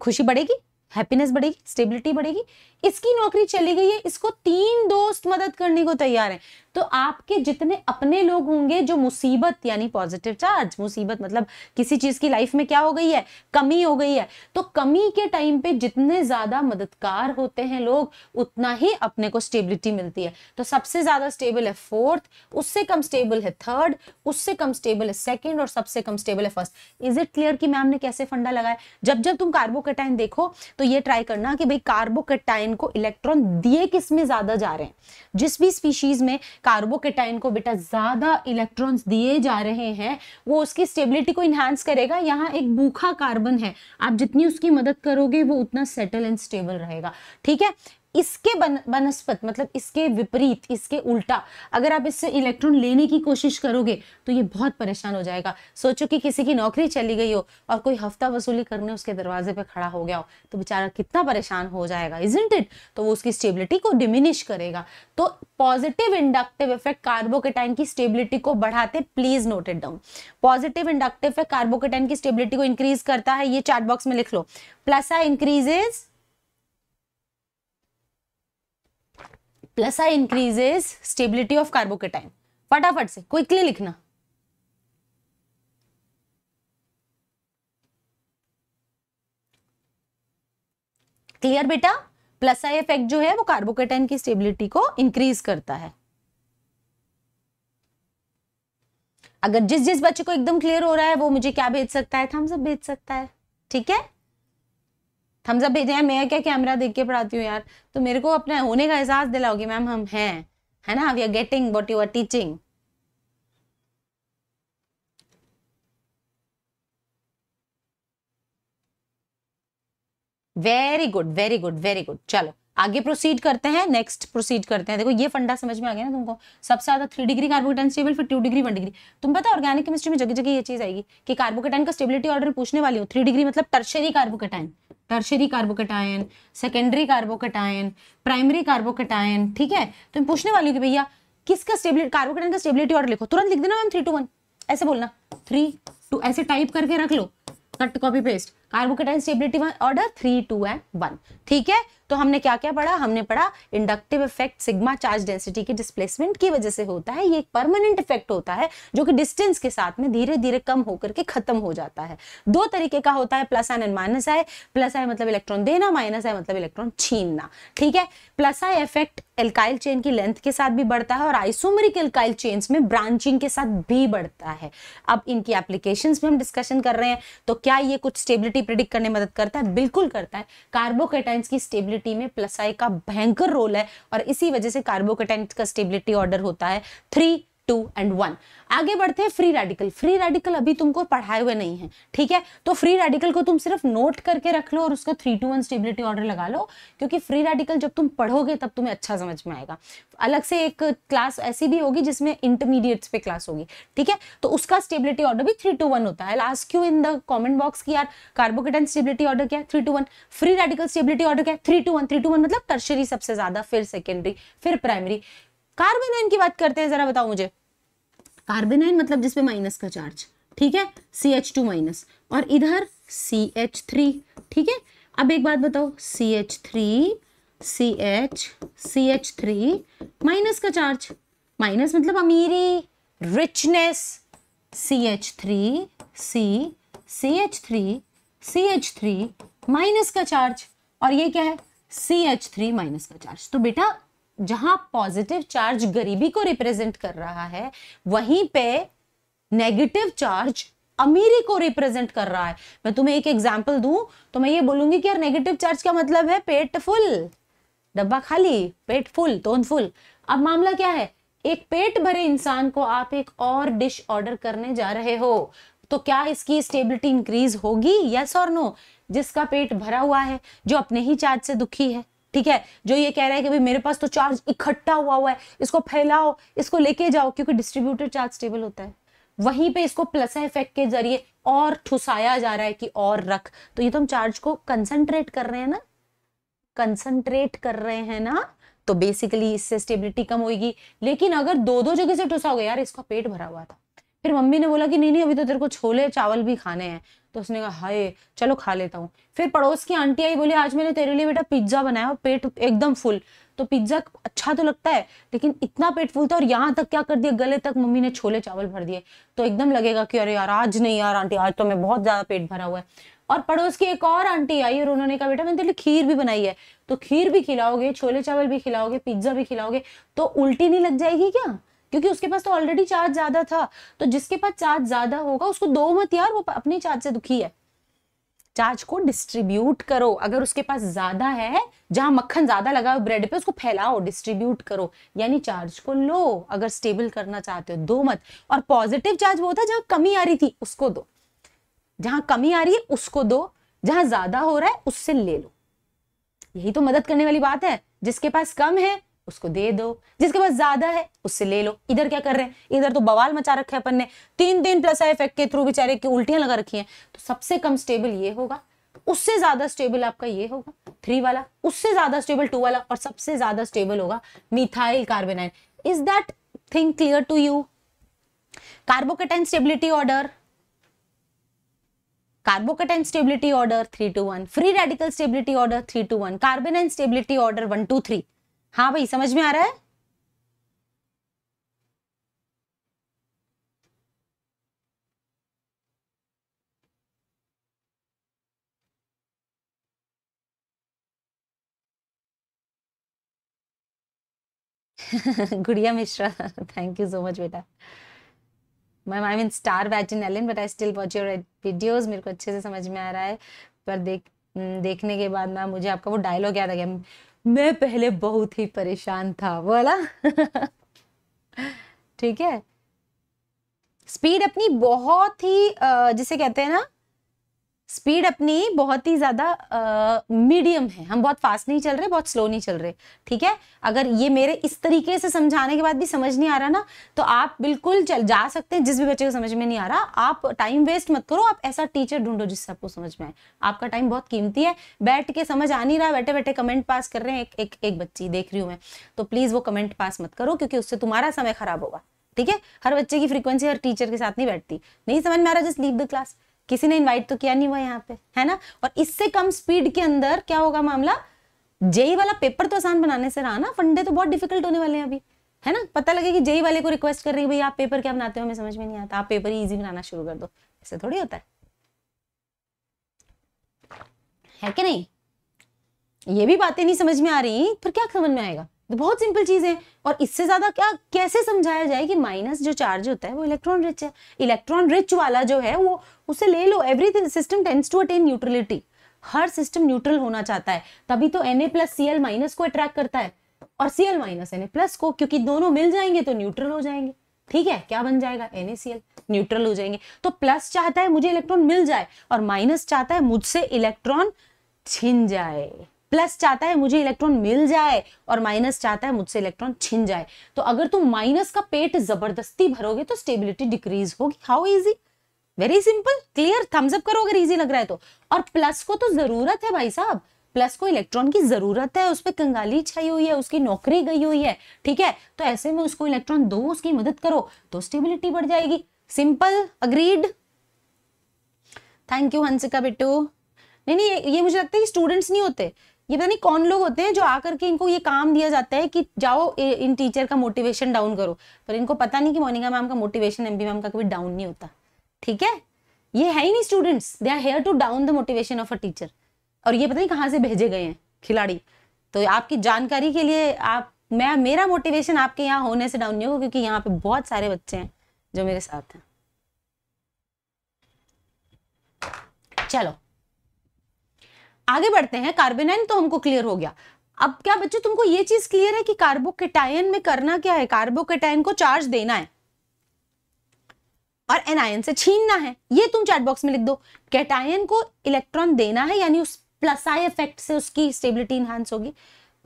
Speaker 1: खुशी बढ़ेगी हैप्पीनेस बढ़ेगी स्टेबिलिटी बढ़ेगी इसकी नौकरी चली गई है इसको तीन दोस्त मदद करने को तैयार है तो आपके जितने अपने लोग होंगे जो मुसीबत यानी पॉजिटिव चार्ज मुसीबत मतलब किसी चीज की लाइफ में क्या हो गई है कमी हो गई है तो कमी के टाइम पे जितने ज्यादा मददगार होते हैं लोग उतना ही अपने को स्टेबिलिटी मिलती है तो सबसे ज्यादा स्टेबल है फोर्थ उससे कम स्टेबल है थर्ड उससे कम स्टेबल है सेकेंड और सबसे कम स्टेबल है फर्स्ट इज इट क्लियर कि मैम ने कैसे फंडा लगाया जब जब तुम कार्बोकेटाइन देखो तो ये ट्राई करना कि भाई कार्बोकेटाइन को इलेक्ट्रॉन दिए किस में ज्यादा जा रहे हैं जिस भी स्पीशीज में कार्बोकेटाइन को बेटा ज़्यादा इलेक्ट्रॉन्स दिए जा रहे हैं वो उसकी स्टेबिलिटी को इन्हांस करेगा यहाँ एक भूखा कार्बन है आप जितनी उसकी मदद करोगे वो उतना सेटल एंड स्टेबल रहेगा ठीक है इसके वनस्पत मतलब इसके विपरीत इसके उल्टा अगर आप इससे इलेक्ट्रॉन लेने की कोशिश करोगे तो ये बहुत परेशान हो जाएगा सोचो कि किसी की नौकरी चली गई हो और कोई हफ्ता वसूली करने उसके दरवाजे पर खड़ा हो गया हो तो बेचारा कितना परेशान हो जाएगा इजेंट इट तो वो उसकी स्टेबिलिटी को डिमिनिश करेगा तो पॉजिटिव इंडक्टिव इफेक्ट कार्बोकेटाइन की स्टेबिलिटी को बढ़ाते please note it down positive inductive effect carbocation की स्टेबिलिटी को इंक्रीज करता है ये चार्टॉक्स में लिख लो plus increases plus I increases stability of carbocation फटाफट से क्विकली लिखना क्लियर बेटा प्लस आई इफेक्ट जो है वो कार्बोकेटाइन की स्टेबिलिटी को इंक्रीज करता है अगर जिस जिस बच्चे को एकदम क्लियर हो रहा है वो मुझे क्या भेज सकता है थम्स अप भेज सकता है ठीक है थम्सअप भेजे हैं मैं क्या कैमरा देख के पढ़ाती हूँ यार तो मेरे को अपना होने का एहसास दिलाओगी मैम हम हैं है ना we are getting what you are teaching very good very good very good चलो आगे प्रोसीड करते हैं नेक्स्ट प्रोसीड करते हैं देखो ये फंडा समझ में आ गया ना तुमको सबसे ज्यादा थ्री डिग्री कार्बोकेटन स्टेबल फिर टू डिग्री वन डिग्री तुम पता ऑर्गेनिक केमिस्ट्री में जगह जगह ये चीज आएगी कि कार्बोकेटाइन का स्टेबिलिटी ऑर्डर पूछने वाली हो थ्री डिग्री मतलब tertiary carbocation tertiary carbocation secondary carbocation primary carbocation ठीक है तुम तो पूछने वाली हो कि भैया किसका स्टेबिलिटी कार्बोकेटाइन का स्टेबिलिटी ऑर्डर लिखो तुरंत लिख देना मैम थ्री टू वन ऐसे बोलना थ्री टू ऐसे टाइप करके रख लो cut copy paste carbocation stability order three two and one ठीक है तो हमने क्या क्या पढ़ा हमने पढ़ा inductive effect sigma charge density के डिस्प्लेसमेंट की वजह से होता है ये एक परमानेंट इफेक्ट होता है जो कि डिस्टेंस के साथ में धीरे धीरे कम होकर के खत्म हो जाता है दो तरीके का होता है plus I and minus I plus I मतलब इलेक्ट्रॉन देना माइनस आई मतलब इलेक्ट्रॉन छीनना ठीक है plus I effect alkyl chain की लेंथ के साथ भी बढ़ता है और आइसोमेरिक एल्काइल चेन्स में ब्रांचिंग के साथ भी बढ़ता है अब इनकी एप्लीकेशन में हम डिस्कशन कर रहे हैं तो क्या ये कुछ स्टेबिलिटी स्टेबिलिटी प्रिडिक्ट करने मदद करता है बिल्कुल करता है कार्बोकेटाइन्स की स्टेबिलिटी में प्लस आई का भयंकर रोल है और इसी वजह से कार्बोकेटाइन का स्टेबिलिटी ऑर्डर होता है थ्री टू एंड वन आगे बढ़ते हैं फ्री रेडिकल फ्री रेडिकल अभी तुमको पढ़ाए हुए नहीं है ठीक है तो फ्री रेडिकल को तुम सिर्फ नोट करके रख लो और उसका three two one stability order लगा लो क्योंकि फ्री रेडिकल जब तुम पढ़ोगे तब तुम्हें अच्छा समझ में आएगा अलग से एक क्लास ऐसी भी होगी जिसमें इंटरमीडिएट्स पे क्लास होगी ठीक है तो उसका स्टेबिलिटी ऑर्डर भी थ्री टू वन होता है last Q in the comment box की यार कार्बोकेटन स्टेबिलिटी ऑर्डर क्या है three two one free radical stability order क्या है three two one three two one मतलब टर्शरी सबसे ज्यादा फिर सेकेंडरी फिर प्राइमरी कार्बेनाइन की बात करते हैं जरा बताओ मुझे कार्बन मतलब जिसमें माइनस का चार्ज ठीक है सी एच टू माइनस और इधर सी एच थ्री ठीक है अब एक बात बताओ C H three C H C H three minus का चार्ज माइनस मतलब अमीरी richness C H three C C H three C H three minus का चार्ज और ये क्या है सी एच थ्री माइनस का चार्ज तो बेटा जहां पॉजिटिव चार्ज गरीबी को रिप्रेजेंट कर रहा है वहीं पे नेगेटिव चार्ज अमीरी को रिप्रेजेंट कर रहा है मैं तुम्हें एक एग्जाम्पल दूं तो मैं ये बोलूंगी कि यार नेगेटिव चार्ज का मतलब है पेट फुल डब्बा खाली पेट फुल तोन फुल अब मामला क्या है एक पेट भरे इंसान को आप एक और डिश ऑर्डर करने जा रहे हो तो क्या इसकी स्टेबिलिटी इंक्रीज होगी यस और नो जिसका पेट भरा हुआ है जो अपने ही चार्ज से दुखी है ठीक है जो ये कह रहा है कि भाई मेरे पास तो चार्ज इकट्ठा हुआ हुआ है इसको फैलाओ इसको लेके जाओ क्योंकि डिस्ट्रीब्यूटर चार्ज स्टेबल होता है वहीं पे इसको प्लस इफेक्ट के जरिए और ठुसाया जा रहा है कि और रख तो ये तो हम चार्ज को कंसंट्रेट कर रहे हैं ना कंसंट्रेट कर रहे हैं ना तो बेसिकली इससे स्टेबिलिटी कम होगी लेकिन अगर दो दो जगह से ठुसा हो गया यार इसका पेट भरा हुआ था फिर मम्मी ने बोला कि नहीं नहीं अभी तो तेरे को छोले चावल भी खाने हैं तो उसने कहा हाय चलो खा लेता हूँ फिर पड़ोस की आंटी आई बोली आज मैंने तेरे लिए बेटा पिज्जा बनाया और पेट एकदम फुल तो पिज्जा अच्छा तो लगता है लेकिन इतना पेट फुल था और यहाँ तक क्या कर दिया गले तक मम्मी ने छोले चावल भर दिए तो एकदम लगेगा कि अरे यार आज नहीं यार आंटी आज तो मैं बहुत ज्यादा पेट भरा हुआ है और पड़ोस की एक और आंटी आई और उन्होंने कहा बेटा मैंने तेरे लिए खीर भी बनाई है तो खीर भी खिलाओगे छोले चावल भी खिलाओगे पिज्जा भी खिलाओगे तो उल्टी नहीं लग जाएगी क्या क्योंकि उसके पास तो ऑलरेडी चार्ज ज्यादा था तो जिसके पास चार्ज ज्यादा होगा उसको दो मत यार वो अपने चार्ज से दुखी है चार्ज को डिस्ट्रीब्यूट करो अगर उसके पास ज्यादा है जहां मक्खन ज्यादा लगा हुआ ब्रेड पे उसको फैलाओ डिस्ट्रीब्यूट करो यानी चार्ज को लो अगर स्टेबल करना चाहते हो दो मत और पॉजिटिव चार्ज वो था जहां कमी आ रही थी उसको दो जहां कमी आ रही है उसको दो जहां ज्यादा हो रहा है उससे ले लो यही तो मदद करने वाली बात है जिसके पास कम है उसको दे दो जिसके पास ज्यादा है उससे ले लो इधर क्या कर रहे हैं इधर तो बवाल मचा रखे अपन ने तीन दिन प्लस आई इफेक्ट के थ्रू बेचारे की उल्टियां लगा रखी हैं तो सबसे कम स्टेबल ये होगा उससे ज्यादा स्टेबल आपका ये होगा थ्री वाला उससे ज्यादा स्टेबल टू वाला और सबसे ज्यादा स्टेबल होगा methyl carbanion is that thing clear to you carbocation stability order carbocation stability order three two one free radical stability order three two one carbanion stability order one two three हाँ भाई समझ में आ रहा है Gudiya Mishra thank you so much बेटा ma'am I mean star batch in Allen but I still watch your videos मेरे को अच्छे से समझ में आ रहा है पर देख हम्म, देखने के बाद मैम मुझे आपका वो डायलॉग याद आ गया मैं पहले बहुत ही परेशान था बोला ठीक है स्पीड अपनी बहुत ही जिसे कहते हैं ना स्पीड अपनी बहुत ही ज़्यादा मीडियम है हम बहुत फास्ट नहीं चल रहे बहुत स्लो नहीं चल रहे ठीक है अगर ये मेरे इस तरीके से समझाने के बाद भी समझ नहीं आ रहा ना तो आप बिल्कुल चल जा सकते हैं जिस भी बच्चे को समझ में नहीं आ रहा आप टाइम वेस्ट मत करो आप ऐसा टीचर ढूंढो जिससे आपको समझ में आए आपका टाइम बहुत कीमती है बैठ के समझ आ नहीं रहा बैठे बैठे कमेंट पास कर रहे हैं एक एक, एक बच्ची देख रही हूँ मैं तो प्लीज़ वो कमेंट पास मत करो क्योंकि उससे तुम्हारा समय खराब होगा ठीक है हर बच्चे की फ्रीक्वेंसी हर टीचर के साथ नहीं बैठती नहीं समझ में आ रहा जस्ट लीव द क्लास किसी ने इन्वाइट तो किया नहीं हुआ यहाँ पे है ना और इससे कम स्पीड के अंदर क्या होगा मामला जेई वाला पेपर तो आसान बनाने से रहा ना फंडे तो बहुत डिफिकल्ट होने वाले हैं अभी है ना पता लगे कि जेई वाले को रिक्वेस्ट कर रही भाई आप पेपर क्या बनाते हो हमें समझ में नहीं आता आप पेपर ही ईजी बनाना शुरू कर दो ऐसे थोड़ी होता है है कि नहीं ये भी बातें नहीं समझ में आ रही फिर क्या समझ में आएगा बहुत सिंपल चीज है और इससे ज्यादा क्या कैसे समझाया जाए कि माइनस जो चार्ज होता है वो इलेक्ट्रॉन रिच है इलेक्ट्रॉन रिच वाला जो है वो उसे ले लो every system tends to attain neutrality हर सिस्टम न्यूट्रल होना चाहता है तभी तो N A plus C L minus को अट्रैक्ट करता है और C L minus N A plus को क्योंकि दोनों मिल जाएंगे तो न्यूट्रल हो जाएंगे ठीक है क्या बन जाएगा N A C L neutral हो जाएंगे तो प्लस चाहता है मुझे इलेक्ट्रॉन मिल जाए और माइनस चाहता है मुझसे इलेक्ट्रॉन छिन जाए प्लस चाहता है मुझे इलेक्ट्रॉन मिल जाए और माइनस चाहता है मुझसे इलेक्ट्रॉन छिन जाए तो अगर तुम माइनस का पेट जबरदस्ती भरोगे तो स्टेबिलिटी डिक्रीज होगी how easy very simple clear thumbs up करो अगर इजी लग रहा है तो और प्लस को तो जरूरत है भाई साहब प्लस को इलेक्ट्रॉन की जरूरत है उस पर कंगाली छाई हुई है उसकी नौकरी गई हुई है ठीक है तो ऐसे में उसको इलेक्ट्रॉन दो उसकी मदद करो तो स्टेबिलिटी बढ़ जाएगी simple agreed thank you Hansika Bittu नहीं नहीं ये, ये मुझे लगता है स्टूडेंट्स नहीं होते ये पता नहीं कौन लोग होते हैं जो आकर के इनको ये काम दिया जाता है कि जाओ इन टीचर का मोटिवेशन डाउन करो पर इनको पता नहीं कि मोनिका मैम का मोटिवेशन एमबी मैम का कभी डाउन नहीं होता ठीक है ये है ही नहीं students they are here to down the motivation of a teacher और ये पता नहीं कहाँ से भेजे गए हैं खिलाड़ी तो आपकी जानकारी के लिए आप मैं मेरा मोटिवेशन आपके यहाँ होने से डाउन नहीं होगा क्योंकि यहाँ पे बहुत सारे बच्चे हैं जो मेरे साथ हैं चलो आगे बढ़ते हैं कार्बेनाइन तो हमको क्लियर हो गया अब क्या बच्चों तुमको ये चीज क्लियर है कि कार्बोकेटायन में करना क्या है कार्बोकेटायन को चार्ज देना है और एनायन से छीनना है ये तुम चैट बॉक्स में लिख दो कैटायन को इलेक्ट्रॉन देना है यानी उस प्लस आई इफेक्ट से उसकी स्टेबिलिटी इनहांस होगी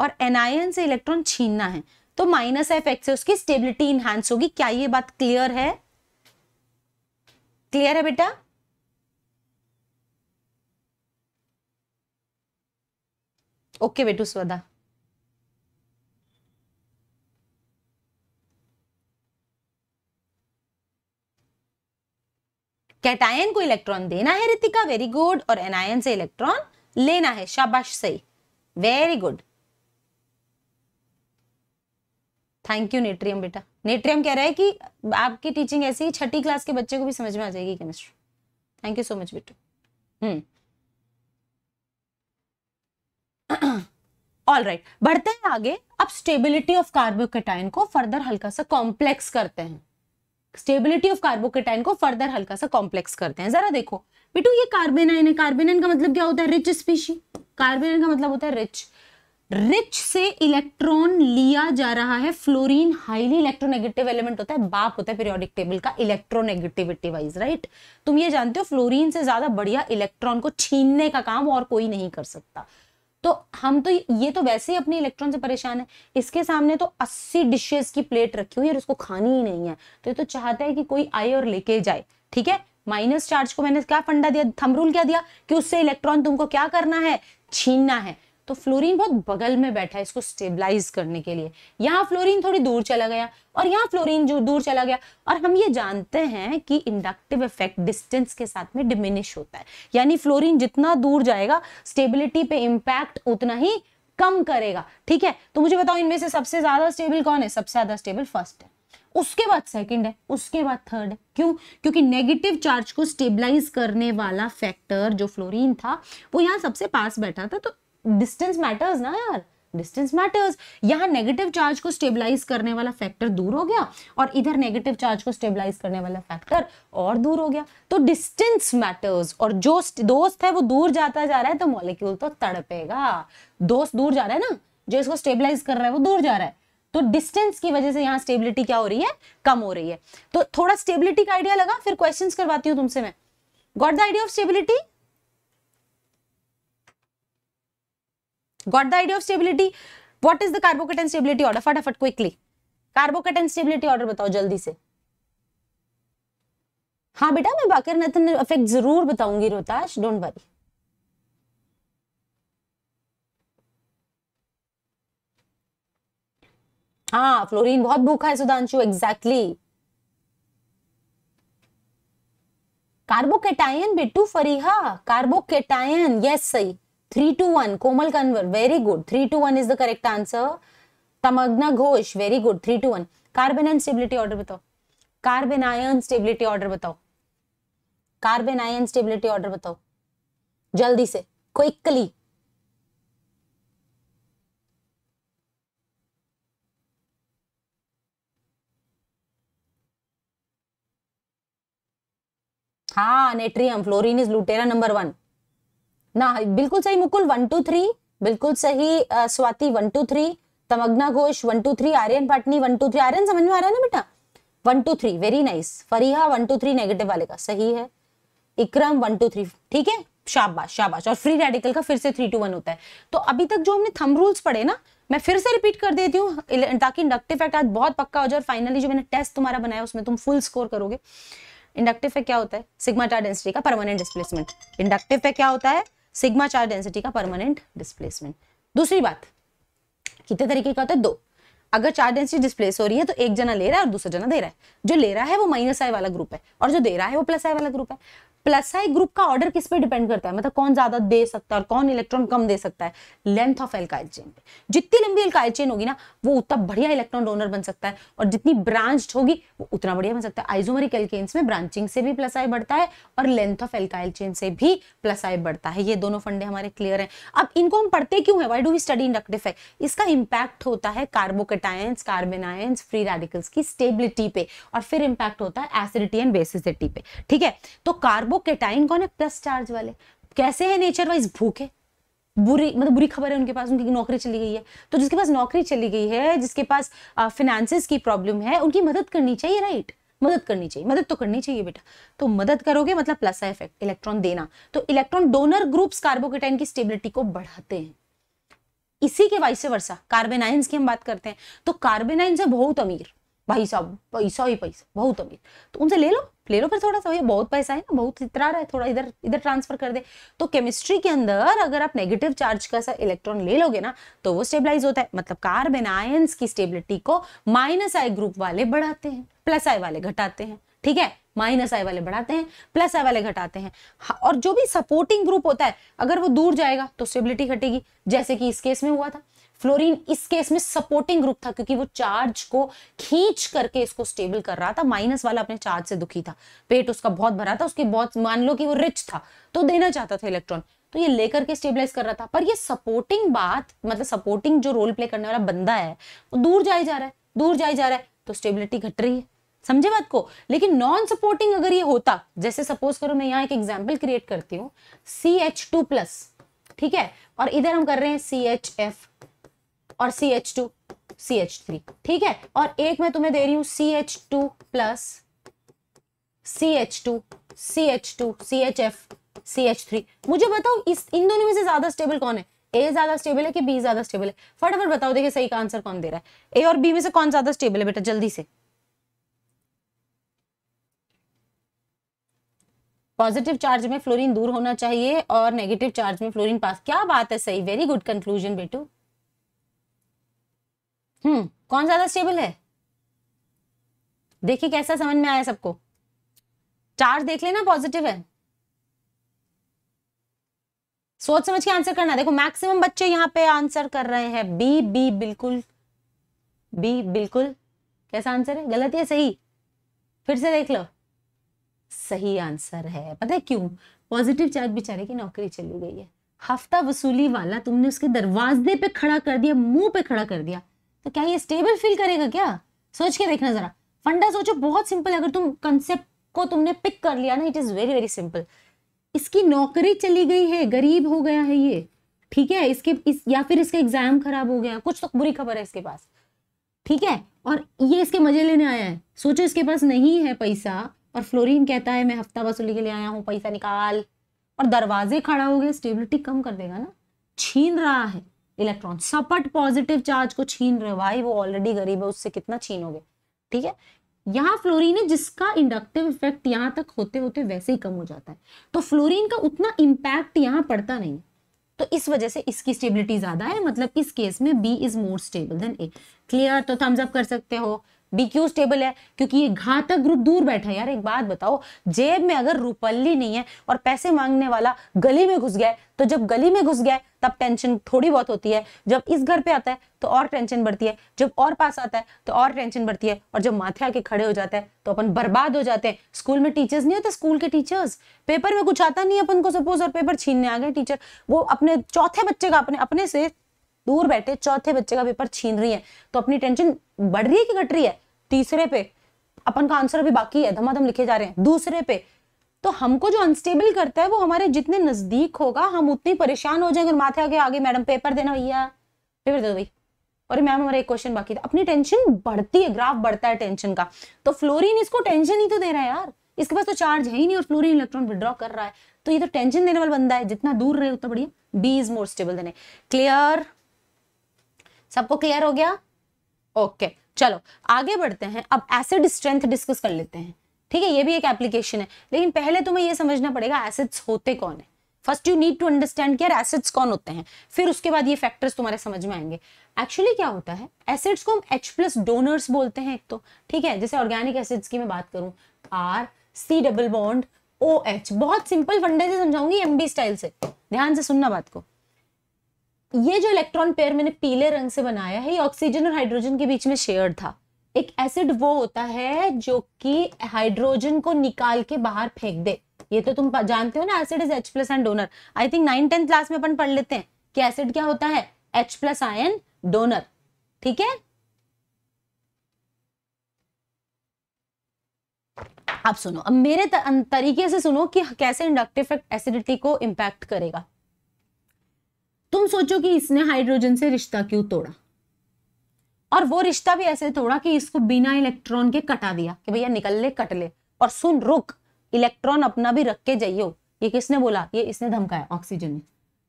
Speaker 1: और एनायन से इलेक्ट्रॉन छीनना है तो माइनस आई इफेक्ट से उसकी स्टेबिलिटी इनहांस होगी क्या ये बात क्लियर है क्लियर है बेटा ओके बेटू स्वदा कैटायन को इलेक्ट्रॉन देना है रितिका वेरी गुड और एनायन से इलेक्ट्रॉन लेना है शाबाश सही very good thank you natrium बेटा नेट्रियम कह रहा है कि आपकी टीचिंग ऐसी छठी क्लास के बच्चे को भी समझ में आ जाएगी chemistry thank you so much बेटू हम्म ऑल राइट right. बढ़ते हैं आगे अब स्टेबिलिटी ऑफ कार्बोकेटाइन को फर्दर हल्का सा कॉम्प्लेक्स करते हैं स्टेबिलिटी ऑफ कार्बोकेटाइन को फर्दर हल्का सा कॉम्प्लेक्स करते हैं जरा देखो बेटू ये कार्बेनाइन है कार्बेनाइन का मतलब क्या होता है रिच स्पीशी कार्बेनाइन का मतलब होता है रिच रिच से इलेक्ट्रॉन लिया जा रहा है फ्लोरीन हाईली इलेक्ट्रोनेगेटिव एलिमेंट होता है बाप होता है पीरियोडिक टेबल का इलेक्ट्रोनेगेटिविटी वाइज राइट तुम ये जानते हो फ्लोरीन से ज्यादा बढ़िया इलेक्ट्रॉन को छीनने का काम और कोई नहीं कर सकता तो हम तो ये तो वैसे ही अपने इलेक्ट्रॉन से परेशान है इसके सामने तो अस्सी डिशेज की प्लेट रखी हुई है और उसको खानी ही नहीं है तो ये तो चाहता है कि कोई आए और लेके जाए ठीक है माइनस चार्ज को मैंने क्या फंडा दिया थमरूल क्या दिया कि उससे इलेक्ट्रॉन तुमको क्या करना है छीनना है तो फ्लोरीन बहुत बगल में बैठा है इसको स्टेबलाइज करने के लिए यहाँ फ्लोरीन थोड़ी दूर चला गया और यहाँ फ्लोरीन जो दूर चला गया और हम ये जानते हैं कि इंडक्टिव इफेक्ट डिस्टेंस के साथ में डिमिनिश होता है यानी फ्लोरिन जितना दूर जाएगा स्टेबिलिटी पे इम्पैक्ट उतना ही कम करेगा ठीक है तो मुझे बताओ इनमें से सबसे ज्यादा स्टेबल कौन है सबसे ज्यादा स्टेबल फर्स्ट है उसके बाद सेकंड है उसके बाद थर्ड है क्यों क्योंकि नेगेटिव चार्ज को स्टेबलाइज करने वाला फैक्टर जो फ्लोरीन था वो यहाँ सबसे पास बैठा था तो डिस्टेंस मैटर्स ना यार डिस्टेंस मैटर्स यहाँ नेगेटिव चार्ज को स्टेबलाइज करने वाला फैक्टर दूर हो गया और इधर नेगेटिव चार्ज को स्टेबलाइज करने वाला फैक्टर और दूर हो गया तो डिस्टेंस मैटर्स और जो दोस्त है वो दूर जाता जा रहा है तो मॉलिक्यूल तो तड़पेगा दोस्त दूर जा रहा है ना जो इसको स्टेबलाइज कर रहा है वो दूर जा रहा है तो डिस्टेंस की वजह से यहाँ स्टेबिलिटी क्या हो रही है कम हो रही है तो थोड़ा स्टेबिलिटी का आइडिया लगा फिर क्वेश्चन करवाती हूँ तुमसे मैं got the idea of stability got the idea of stability what is the carbocation stability order फटाफट quickly carbocation stability order बताओ जल्दी से हाँ बेटा मैं बाकर नथन इफेक्ट जरूर बताऊंगी रोहताश डोंट वरी हाँ फ्लोरीन बहुत भूखा है Sudhanshu exactly carbocation Bittu Fariha carbocation yes सही three two one Komal Kanwar very good three two one is the correct answer Tamanna Ghosh very good three two one carbanion stability order बताओ कार्बन आयन स्टेबिलिटी ऑर्डर बताओ carbanion stability order बताओ जल्दी से quickly हाँ natrium fluorine is लुटेरा number one ना बिल्कुल सही मुकुल वन टू थ्री बिल्कुल सही Swati one two three Tamanna Ghosh one two three Aryan Patni one two three Aryan समझ में आ रहा है ना बेटा one two three very nice Fariha one two three negative वाले का सही है इक्रम वन टू थ्री ठीक है शाबाश शाबाश और फ्री रेडिकल का फिर से थ्री टू वन होता है तो अभी तक जो हमने थम रूल्स पढ़े ना मैं फिर से रिपीट कर देती हूँ ताकि इंडक्टिव फैक्ट आज बहुत पक्का हो जाए और फाइनली जो मैंने टेस्ट तुम्हारा बनाया उसमें तुम फुल स्कोर करोगे इंडक्टिव फैक्ट क्या होता है टा डेंसिटी का परमानेंट डिस्प्लेसमेंट इंडक्टिव फैक्ट क्या होता है सिग्मा चार्ज डेंसिटी का परमानेंट डिस्प्लेसमेंट दूसरी बात कितने तरीके का होता है दो अगर चार्ज डेंसिटी डिस्प्लेस हो रही है तो एक जना ले रहा है और दूसरा जना दे रहा है जो ले रहा है वो माइनस आई वाला ग्रुप है और जो दे रहा है वो प्लस आई वाला ग्रुप है प्लस आई ग्रुप का ऑर्डर किस पे डिपेंड करता है मतलब कौन ज्यादा दे सकता है और कौन इलेक्ट्रॉन कम दे सकता है लेंथ ऑफ एल्काइल चेन पे जितनी लंबी एल्काइल चेन होगी ना वो उतना बढ़िया इलेक्ट्रॉन डोनर बन सकता है और जितनी ब्रांच्ड होगी वो उतना बढ़िया बन सकता है आइजोमरिक एल्केन्स में ब्रांचिंग से भी प्लस आई बढ़ता है और लेंथ ऑफ एल्काइल चेन से भी प्लस आई बढ़ता है ये दोनों फंडे हमारे क्लियर है अब इनको हम पढ़ते क्यों है why do we study induct effect इसका इंपैक्ट होता है कार्बोकेटायंस कार्बेनायंस फ्री रेडिकल्स की स्टेबिलिटी पे और फिर इंपैक्ट होता है एसिडिटी एंड बेसिसिटी पे ठीक है तो कार्बो वो कार्बोकेटाइन कौन है प्लस चार्ज वाले कैसे है नेचर वाइज भूखे बुरी मतलब बुरी खबर है उनके पास उनकी नौकरी चली गई है तो जिसके पास नौकरी चली गई है जिसके पास फिनेंसेस की प्रॉब्लम है उनकी मदद करनी चाहिए राइट मदद करनी चाहिए मदद तो करनी चाहिए बेटा तो मदद करोगे मतलब प्लस है इफेक्ट इलेक्ट्रॉन देना तो इलेक्ट्रॉन डोनर ग्रुप्स कार्बोकेटाइन की स्टेबिलिटी को बढ़ाते हैं इसी के वाइस वर्षा कार्बेनाइंस की हम बात करते हैं तो कार्बेनाइंस है बहुत अमीर भाई साहब पैसा ही पैसा बहुत अमीर तो उनसे ले लो ले पर थोड़ा सा बहुत पैसा है ना बहुत इतरा रहा है थोड़ा इधर इधर ट्रांसफर कर दे तो केमिस्ट्री के अंदर अगर आप नेगेटिव चार्ज का सा इलेक्ट्रॉन ले लोगे ना तो वो स्टेबलाइज होता है मतलब कार्बन आयंस की स्टेबिलिटी को माइनस आई ग्रुप वाले बढ़ाते हैं प्लस आई वाले घटाते हैं ठीक है माइनस आई वाले बढ़ाते हैं प्लस आई वाले घटाते हैं हाँ, और जो भी सपोर्टिंग ग्रुप होता है अगर वो दूर जाएगा तो स्टेबिलिटी घटेगी जैसे कि इस केस में हुआ था फ्लोरीन इस केस में सपोर्टिंग ग्रुप था क्योंकि वो चार्ज को खींच करके इसको स्टेबल कर रहा था माइनस वाला अपने चार्ज से दुखी था पेट उसका बहुत भरा था उसके बहुत मान लो कि वो रिच था तो देना चाहता था इलेक्ट्रॉन तो ये लेकर के स्टेबलाइज कर रहा था पर ये सपोर्टिंग बात मतलब सपोर्टिंग जो रोल प्ले करने वाला बंदा है वो दूर जाए जा रहा है दूर जाए जा रहा है तो स्टेबिलिटी घट रही है समझे बात को लेकिन नॉन सपोर्टिंग अगर ये होता जैसे सपोज करो मैं यहाँ एक एग्जाम्पल क्रिएट करती हूँ सी एच टू प्लस ठीक है और इधर हम कर रहे हैं सी एच एफ और C H two C H three ठीक है और एक मैं तुम्हें दे रही हूं C H two plus C H two C H two C H F C H three मुझे बताओ इस इन दोनों में से ज्यादा स्टेबल कौन है ए ज्यादा स्टेबल है कि बी ज्यादा स्टेबल है फटाफट बताओ देखिए सही का आंसर कौन दे रहा है ए और बी में से कौन ज्यादा स्टेबल है बेटा जल्दी से पॉजिटिव चार्ज में फ्लोरीन दूर होना चाहिए और नेगेटिव चार्ज में फ्लोरीन पास क्या बात है सही वेरी गुड कंक्लूजन बेटू हम्म कौन ज्यादा स्टेबल है देखिए कैसा समझ में आया सबको चार्ज देख लेना पॉजिटिव है सोच समझ के आंसर करना देखो मैक्सिमम बच्चे यहां पे आंसर कर रहे हैं बी बी बिल्कुल बी बिल्कुल कैसा आंसर है गलत या सही फिर से देख लो सही आंसर है पता है क्यों पॉजिटिव चार्ज बेचारे की नौकरी चली गई है हफ्ता वसूली वाला तुमने उसके दरवाजे पे खड़ा कर दिया मुंह पे खड़ा कर दिया तो क्या ये स्टेबल फील करेगा क्या सोच के देखना ज़रा फंडा सोचो बहुत सिंपल अगर तुम कंसेप्ट को तुमने पिक कर लिया ना it is very very simple इसकी नौकरी चली गई है गरीब हो गया है ये ठीक है इसके इस या फिर इसका एग्जाम खराब हो गया कुछ तो बुरी खबर है इसके पास ठीक है और ये इसके मजे लेने आया है सोचो इसके पास नहीं है पैसा और फ्लोरिन कहता है मैं हफ्ता वसूली के लिए आया हूँ पैसा निकाल और दरवाजे खड़ा हो गया स्टेबिलिटी कम कर देगा ना छीन रहा है इलेक्ट्रॉन सपट पॉजिटिव चार्ज को छीन रहे भाई वो ऑलरेडी गरीब है उससे कितना छीनोगे ठीक है यहाँ फ्लोरीन है जिसका इंडक्टिव इफेक्ट यहाँ तक होते होते वैसे ही कम हो जाता है तो फ्लोरीन का उतना इम्पैक्ट यहाँ पड़ता नहीं तो इस वजह से इसकी स्टेबिलिटी ज्यादा है मतलब इस केस में B is more stable than A clear तो थम्स अप कर सकते हो बी क्यू स्टेबल है क्योंकि ये घातक ग्रुप दूर बैठा है यार एक बात बताओ जेब में अगर रूपल्ली नहीं है और पैसे मांगने वाला गली में घुस गया तो जब गली में घुस गया तब टेंशन थोड़ी बहुत होती है जब इस घर पे आता है तो और टेंशन बढ़ती है जब और पास आता है तो और टेंशन बढ़ती है और जब माथे आके खड़े हो जाते हैं तो अपन बर्बाद हो जाते हैं स्कूल में टीचर्स नहीं होते स्कूल के टीचर्स पेपर में कुछ आता नहीं अपन को सपोज और पेपर छीनने आ गए टीचर वो अपने चौथे बच्चे का अपने अपने से दूर बैठे चौथे बच्चे का पेपर छीन रही है तो अपनी टेंशन बढ़ रही है कि घट रही है तीसरे पे अपन का आंसर अभी बाकी है धमाधम लिखे जा रहे हैं दूसरे पे तो हमको जो अनस्टेबल करता है वो हमारे जितने नजदीक होगा हम उतनी परेशान हो जाएंगे माथे आगे आगे मैडम पेपर देना भैया पेपर दे दो भाई और मैम हमारा एक क्वेश्चन बाकी था अपनी टेंशन बढ़ती है ग्राफ बढ़ता है टेंशन का तो फ्लोरिन इसको टेंशन ही तो दे रहा है यार इसके पास तो चार्ज है ही नहीं और फ्लोरिन इलेक्ट्रॉन विड्रॉ कर रहा है तो ये तो टेंशन देने वाला बंदा है जितना दूर रहे उतना बढ़िया B is more stable than A clear सबको क्लियर हो गया ओके okay. चलो आगे बढ़ते हैं अब एसिड स्ट्रेंथ डिस्कस कर लेते हैं ठीक है ये भी एक एप्लीकेशन है लेकिन पहले तुम्हें ये समझना पड़ेगा एसिड्स होते कौन है first you need to understand कि एसिड्स कौन होते हैं फिर उसके बाद ये फैक्टर्स तुम्हारे समझ में आएंगे एक्चुअली क्या होता है एसिड्स को हम एच प्लस डोनर्स बोलते हैं एक तो ठीक है जैसे ऑर्गेनिक एसिड्स की मैं बात करूं R C double bond O H बहुत सिंपल फंडे से समझाऊंगी एमबी स्टाइल से ध्यान से सुनना बात को ये जो इलेक्ट्रॉन पेयर मैंने पीले रंग से बनाया है ये ऑक्सीजन और हाइड्रोजन के बीच में शेयर था एक एसिड वो होता है जो कि हाइड्रोजन को निकाल के बाहर फेंक दे ये तो तुम जानते हो ना acid is H plus and donor I think nine tenth class में अपन पढ़ लेते हैं कि एसिड क्या होता है एच प्लस आयन डोनर ठीक है आप सुनो अब मेरे तरीके से सुनो कि कैसे इंडक्टिव इफेक्ट एसिडिटी को इंपैक्ट करेगा तुम सोचो कि इसने हाइड्रोजन से रिश्ता क्यों तोड़ा और वो रिश्ता भी ऐसे तोड़ा कि इसको बिना इलेक्ट्रॉन के कटा दिया कि भैया निकल ले कट ले और सुन रुक इलेक्ट्रॉन अपना भी रख के जाइयो ये किसने बोला ये इसने धमकाया ऑक्सीजन ने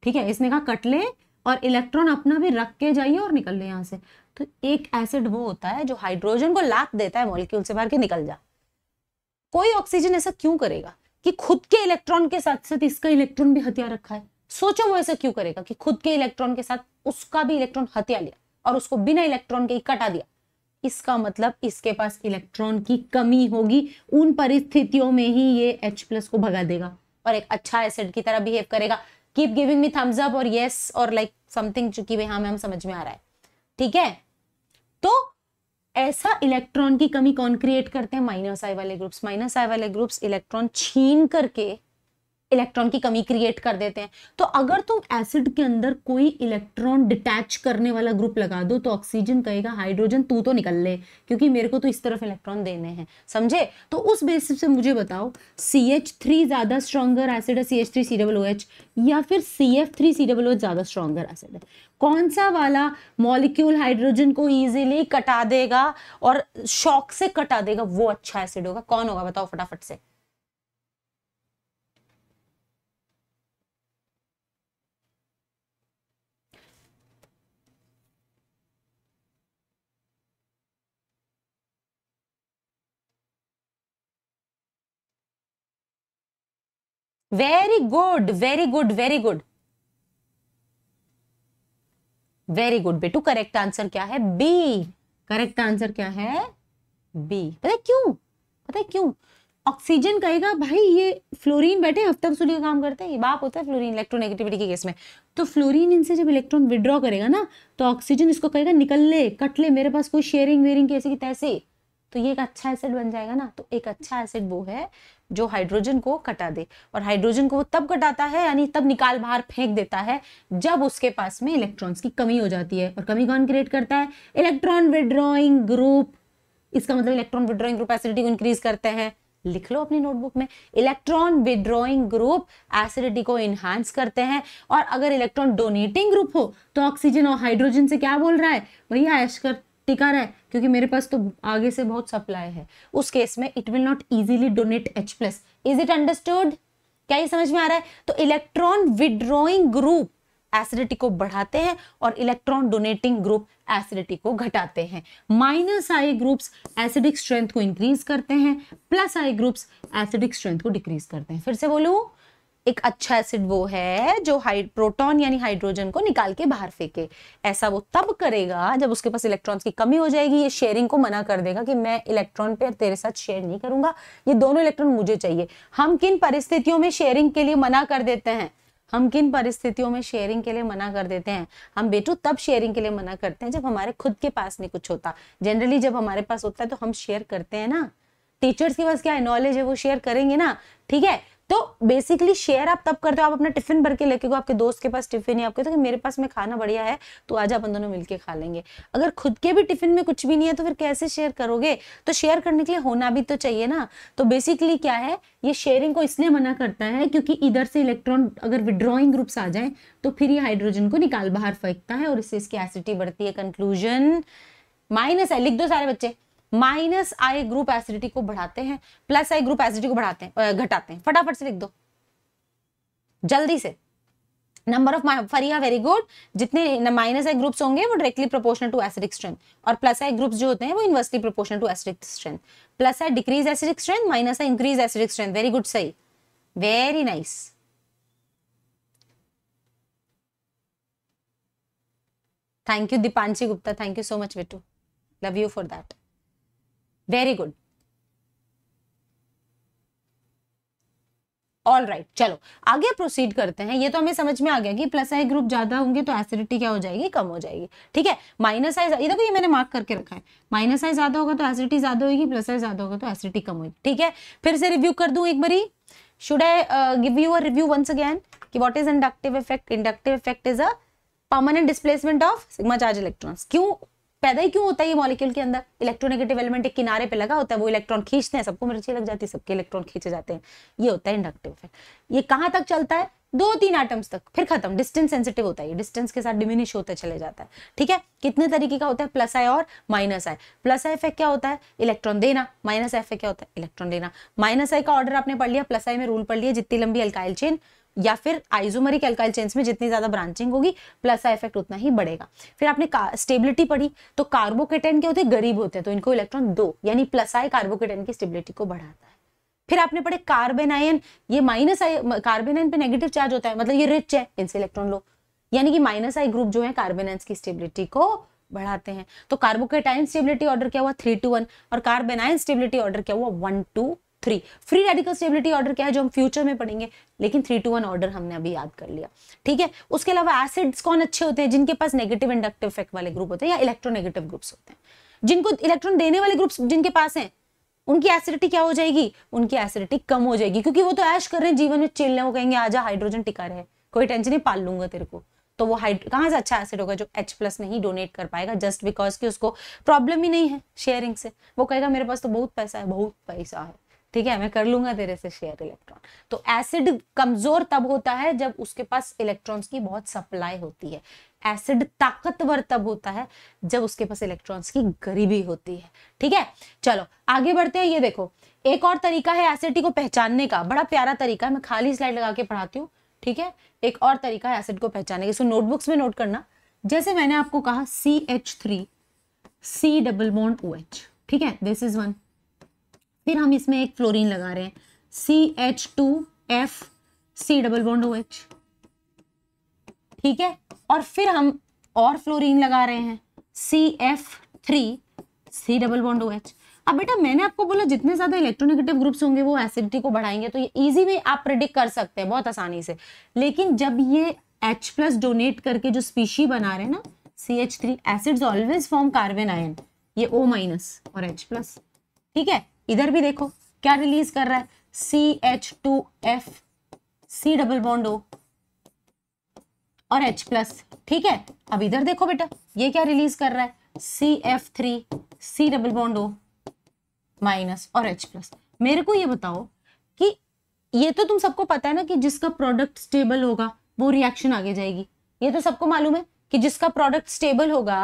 Speaker 1: ठीक है इसने कहा कट ले और इलेक्ट्रॉन अपना भी रख के जाइए और निकल ले यहां से तो एक एसिड वो होता है जो हाइड्रोजन को लात देता है मॉलिक्यूल से बाहर के निकल जा कोई ऑक्सीजन ऐसा क्यों करेगा कि खुद के इलेक्ट्रॉन के साथ साथ इसका इलेक्ट्रॉन भी हथियार रखा है सोचो वो ऐसा क्यों करेगा कि खुद के इलेक्ट्रॉन के साथ उसका भी इलेक्ट्रॉन हत्या लिया और उसको बिना इलेक्ट्रॉन के ही कटा दिया इसका मतलब इसके पास इलेक्ट्रॉन की कमी होगी उन परिस्थितियों में ही ये H प्लस को भगा देगा और एक अच्छा एसिड की तरह बिहेव करेगा keep giving me thumbs up और यस और लाइक समथिंग चूंकि हाँ मैम समझ में आ रहा है ठीक है तो ऐसा इलेक्ट्रॉन की कमी कौन क्रिएट करते हैं माइनस आई वाले ग्रुप्स माइनस आई वाले ग्रुप्स इलेक्ट्रॉन छीन करके इलेक्ट्रॉन की कमी क्रिएट कर देते हैं तो अगर तुम एसिड के अंदर कोई इलेक्ट्रॉन डिटैच करने वाला ग्रुप लगा दो तो ऑक्सीजन कहेगा हाइड्रोजन तू तो निकल ले क्योंकि मेरे को तो इस तरफ इलेक्ट्रॉन देने हैं समझे तो उस बेसिस से मुझे बताओ सी एच थ्री ज़्यादा स्ट्रॉगर एसिड है C H three C double O H या फिर C F three C double O H ज़्यादा स्ट्रॉगर एसिड है कौन सा वाला मॉलिक्यूल हाइड्रोजन को ईजिली कटा देगा और शॉक से कटा देगा वो अच्छा एसिड होगा कौन होगा बताओ फटाफट से very good very good very good very good बेटू करेक्ट आंसर क्या है बी करेक्ट आंसर क्या है बी पता है क्यों पता है क्यों ऑक्सीजन कहेगा भाई ये फ्लोरीन बैठे हफ्ता वसूली का काम करते हैं ये बाप होता है फ्लोरीन इलेक्ट्रोनेगेटिविटी के केस में तो फ्लोरीन इनसे जब इलेक्ट्रॉन विड्रॉ करेगा ना तो ऑक्सीजन इसको कहेगा निकल ले कट ले मेरे पास कोई शेयरिंग वेयरिंग कैसे की तैसे तो ये एक अच्छा एसिड बन जाएगा ना तो एक अच्छा एसिड वो है जो हाइड्रोजन को कटा दे और हाइड्रोजन को वो तब कटाता है यानी तब निकाल बाहर फेंक देता है जब उसके पास में इलेक्ट्रॉन्स की कमी हो जाती है और कमी कौन क्रिएट करता है इलेक्ट्रॉन विड्रॉइंग ग्रुप इसका मतलब इलेक्ट्रॉन विड्रॉइंग ग्रुप एसिडिटी को इंक्रीज करते हैं लिख लो अपनी नोटबुक में इलेक्ट्रॉन विड्रॉइंग ग्रुप एसिडिटी को इनहांस करते हैं और अगर इलेक्ट्रॉन डोनेटिंग ग्रुप हो तो ऑक्सीजन और हाइड्रोजन से क्या बोल रहा है भैया ऐश कर रहा है क्योंकि मेरे पास तो आगे से बहुत सप्लाई है उस केस में it will not easily donate H plus is it understood क्या ये समझ में आ रहा है तो इलेक्ट्रॉन विड्रॉइंग ग्रुप एसिडिटी को बढ़ाते हैं और इलेक्ट्रॉन डोनेटिंग ग्रुप एसिडिटी को घटाते हैं minus I groups acidic strength को इंक्रीज करते हैं plus I groups acidic strength को डिक्रीज करते हैं फिर से बोलू एक अच्छा एसिड वो है जो प्रोटॉन यानी हाइड्रोजन को निकाल के बाहर फेंके ऐसा वो तब करेगा जब उसके पास इलेक्ट्रॉन्स की कमी हो जाएगी ये शेयरिंग को मना कर देगा कि मैं इलेक्ट्रॉन पे तेरे साथ शेयर नहीं करूंगा ये दोनों इलेक्ट्रॉन मुझे चाहिए हम किन परिस्थितियों में शेयरिंग के लिए मना कर देते हैं हम किन परिस्थितियों में शेयरिंग के लिए मना कर देते हैं हम बेटू तब शेयरिंग के लिए मना करते हैं जब हमारे खुद के पास नहीं कुछ होता जनरली जब हमारे पास होता है तो हम शेयर करते हैं ना टीचर्स के पास क्या है नॉलेज है वो शेयर करेंगे ना ठीक है तो बेसिकली शेयर आप तब करते हो आप अपना टिफिन भर के लेके गो आपके दोस्त के पास टिफिन है आपके तो मेरे पास में खाना बढ़िया है तो आज आप दोनों मिलके खा लेंगे अगर खुद के भी टिफिन में कुछ भी नहीं है तो फिर कैसे शेयर करोगे तो शेयर करने के लिए होना भी तो चाहिए ना तो बेसिकली क्या है ये शेयरिंग को इसलिए मना करता है क्योंकि इधर से इलेक्ट्रॉन अगर विड्रॉइंग ग्रुप्स आ जाए तो फिर ये हाइड्रोजन को निकाल बाहर फेंकता है और इससे इसकी एसिडिटी बढ़ती है कंक्लूजन माइनस है लिख दो सारे बच्चे माइनस आई ग्रुप एसिडिटी को बढ़ाते हैं प्लस आई ग्रुप एसिडिटी को बढ़ाते हैं घटाते हैं फटाफट से लिख दो जल्दी से number of Fariya very good जितने माइनस आई ग्रुप्स होंगे वो directly proportional to acidic strength और प्लस आई ग्रुप्स जो होते हैं वो inversely proportional to acidic strength plus I decrease acidic strength minus I increase acidic strength very good सही very nice thank you Deepanshi Gupta thank you so much बेटू love you for that very good all right right, चलो आगे proceed करते हैं ये तो हमें समझ में आ गया कि प्लस आई ग्रुप ज्यादा होंगे तो एसिडिटी क्या हो जाएगी कम हो जाएगी ठीक है माइनस आई ये देखो ये मैंने मार्क करके रखा है माइनस आई ज्यादा होगा तो एसिडिटी ज्यादा होगी प्लस आई ज्यादा होगा तो एसिडिटी कम होगी ठीक है फिर से रिव्यू कर दू एक बारी should I give you a review once again की what is inductive effect inductive effect is a permanent displacement of sigma charge electron क्यों पैदा ही क्यों होता है ये मॉलिक्यूल के अंदर इलेक्ट्रोनेगेटिव एलिमेंट एक किनारे पे लगा होता है वो इलेक्ट्रॉन खींचते हैं सबको मिर्ची लग जाती है सबके इलेक्ट्रॉन खींचे जाते हैं ये होता है इंडक्टिव इफेक्ट ये कहां तक चलता है दो तीन आइटम्स तक फिर खत्म डिस्टेंस सेंसिटिव होता है डिस्टेंस के साथ डिमिनिश होता चले जाता है ठीक है कितने तरीके का होता है प्लस आई और minus I plus I effect क्या होता है इलेक्ट्रॉन देना माइनस आई इफेक्ट क्या होता है इलेक्ट्रॉन देना माइनस आई का ऑर्डर आपने पढ़ लिया प्लस आई में रूल पढ़ लिया जितनी लंबी अल्काइल चेन या फिर आइजोमरिक एल्काइल चेन्स में जितनी ज्यादा ब्रांचिंग होगी प्लस इफेक्ट उतना ही बढ़ेगा फिर आपने स्टेबिलिटी पढ़ी तो कार्बोकेटेन के होते गरीब होते हैं तो इनको इलेक्ट्रॉन दो यानी प्लस आई कार्बोकेटेन की स्टेबिलिटी को बढ़ाता है फिर आपने पढ़े कार्बन आयन ये माइनस आई कार्बन आयन पे नेगेटिव चार्ज होता है मतलब ये रिच है इनसे इलेक्ट्रॉन लो यानी कि माइनस आई ग्रुप जो है कार्बन आयन की स्टेबिलिटी को बढ़ाते हैं तो कार्बोकेटाइन स्टेबिलिटी ऑर्डर क्या हुआ थ्री टू वन और कार्बेनाइन स्टेबिलिटी ऑर्डर क्या हुआ one two three free radical stability order क्या है जो हम फ्यूचर में पढ़ेंगे लेकिन थ्री टू वन ऑर्डर हमने अभी याद कर लिया ठीक है उसके अलावा एसिड्स कौन अच्छे होते हैं जिनके पास नेगेटिव इंडक्टिव इफेक्ट वाले ग्रुप होते हैं या इलेक्ट्रोनेगेटिव ग्रुप्स होते हैं जिनको इलेक्ट्रॉन देने वाले ग्रुप्स जिनके पास हैं उनकी एसिडिटी क्या हो जाएगी उनकी एसिडिटी कम हो जाएगी क्योंकि वो तो ऐश कर रहे हैं जीवन में चिल्ले वो कहेंगे आजा हाइड्रोजन टिका रहे कोई टेंशन नहीं पाल लूंगा तेरे को तो वो हाइड कहाँ से अच्छा एसिड होगा जो एच प्लस नहीं डोनेट कर पाएगा जस्ट बिकॉज कि उसको प्रॉब्लम ही नहीं है शेयरिंग से वो कहेगा मेरे पास तो बहुत पैसा है बहुत पैसा है ठीक है मैं कर लूंगा तेरे से शेयर इलेक्ट्रॉन तो एसिड कमजोर तब होता है जब उसके पास इलेक्ट्रॉन्स की बहुत सप्लाई होती है एसिड ताकतवर तब होता है जब उसके पास इलेक्ट्रॉन्स की गरीबी होती है ठीक है चलो आगे बढ़ते हैं ये देखो एक और तरीका है एसिडिटी को पहचानने का बड़ा प्यारा तरीका है मैं खाली स्लाइड लगा के पढ़ाती हूँ ठीक है एक और तरीका है एसिड को पहचानने का इसको नोटबुक्स में नोट करना जैसे मैंने आपको कहा C H three C double bond O H ठीक है दिस इज वन फिर हम इसमें एक फ्लोरीन लगा रहे हैं C H two F C double bond O H ठीक है और फिर हम और फ्लोरीन लगा रहे हैं C F three C double bond O H अब बेटा मैंने आपको बोला जितने ज्यादा इलेक्ट्रोनेगेटिव ग्रुप्स होंगे वो एसिडिटी को बढ़ाएंगे तो ये इजी वे आप प्रिडिक्ट कर सकते हैं बहुत आसानी से लेकिन जब ये एच प्लस डोनेट करके जो स्पीशी बना रहे हैं ना C H three acids always form carbanion ये ओ माइनस और एच प्लस ठीक है इधर भी देखो क्या रिलीज कर रहा है C H two F C double bond O और H प्लस ठीक है अब इधर देखो बेटा ये क्या रिलीज कर रहा है C F three C double bond O minus और H प्लस मेरे को ये बताओ कि ये तो तुम सबको पता है ना कि जिसका प्रोडक्ट स्टेबल होगा वो रिएक्शन आगे जाएगी ये तो सबको मालूम है कि जिसका प्रोडक्ट स्टेबल होगा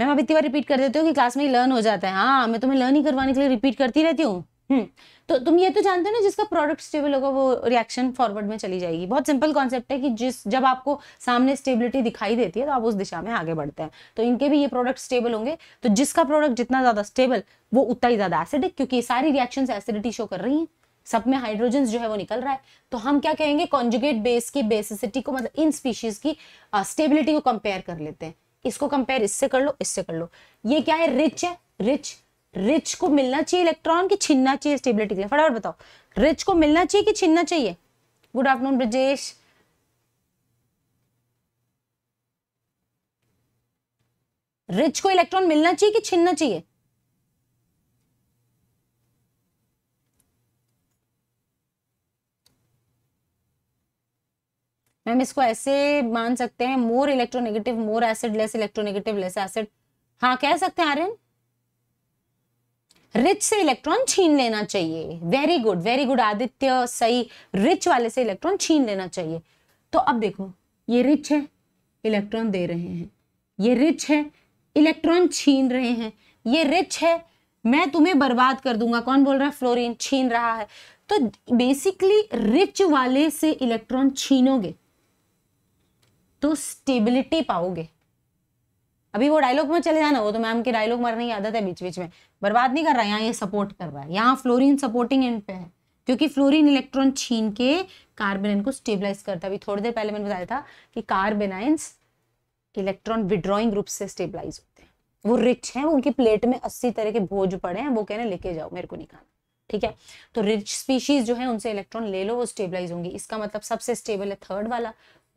Speaker 1: मैम आप इतनी बार रिपीट कर देते हो कि क्लास में ही लर्न हो जाता है हाँ मैं तुम्हें लर्न ही करवाने के लिए रिपीट करती रहती हूँ हम्म, तो तुम ये तो जानते हो ना जिसका प्रोडक्ट स्टेबल होगा वो रिएक्शन फॉरवर्ड में चली जाएगी बहुत सिंपल कॉन्सेप्ट है कि जिस जब आपको सामने स्टेबिलिटी दिखाई देती है तो आप उस दिशा में आगे बढ़ते हैं तो इनके भी ये प्रोडक्ट स्टेबल होंगे तो जिसका प्रोडक्ट जितना ज़्यादा स्टेबल वो उतना ही ज़्यादा एसिडिक क्योंकि सारी रिएक्शन एसिडिटी शो कर रही है सब में हाइड्रोजन जो है वो निकल रहा है तो हम क्या कहेंगे कॉन्जुगेट बेस की बेसिसिटी को मतलब इन स्पीशीज की स्टेबिलिटी को कंपेयर कर लेते हैं इसको कंपेयर इससे कर लो इससे कर लो ये क्या है रिच है रिच रिच को मिलना चाहिए इलेक्ट्रॉन की छीनना चाहिए स्टेबिलिटी के लिए फटाफट बताओ रिच को मिलना चाहिए कि छीनना चाहिए गुड आफ्टरनून ब्रजेश रिच को इलेक्ट्रॉन मिलना चाहिए कि छीनना चाहिए मैम इसको ऐसे मान सकते हैं more electronegative more acid less electronegative less acid हाँ कह सकते हैं आर्यन रिच से इलेक्ट्रॉन छीन लेना चाहिए very good very good Aditya सही रिच वाले से इलेक्ट्रॉन छीन लेना चाहिए तो अब देखो ये रिच है इलेक्ट्रॉन दे रहे हैं ये रिच है इलेक्ट्रॉन छीन रहे हैं ये रिच है मैं तुम्हें बर्बाद कर दूंगा कौन बोल रहा है फ्लोरीन छीन रहा है तो बेसिकली रिच वाले से इलेक्ट्रॉन छीनोगे तो स्टेबिलिटी पाओगे अभी वो डायलॉग में चले जाना वो तो मैम के डायलॉग मारने की आदत है बीच बीच में बर्बाद नहीं कर रहा है यहाँ ये सपोर्ट कर रहा है यहाँ फ्लोरिन सपोर्टिंग एंड पे है क्योंकि फ्लोरिन इलेक्ट्रॉन छीन के कार्बेनाइन को स्टेबलाइज करता है अभी थोड़ी देर पहले मैंने बताया था कि कार्बेनाइंस इलेक्ट्रॉन विड्रॉइंग ग्रुप से स्टेबलाइज होते हैं वो रिच है उनकी प्लेट में अस्सी तरह के भोज पड़े हैं वो कहने लेके जाओ मेरे को नहीं ठीक है तो रिच स्पीशीज जो है उनसे इलेक्ट्रॉन ले लो वो स्टेबलाइज होंगी इसका मतलब सबसे स्टेबल है थर्ड वाला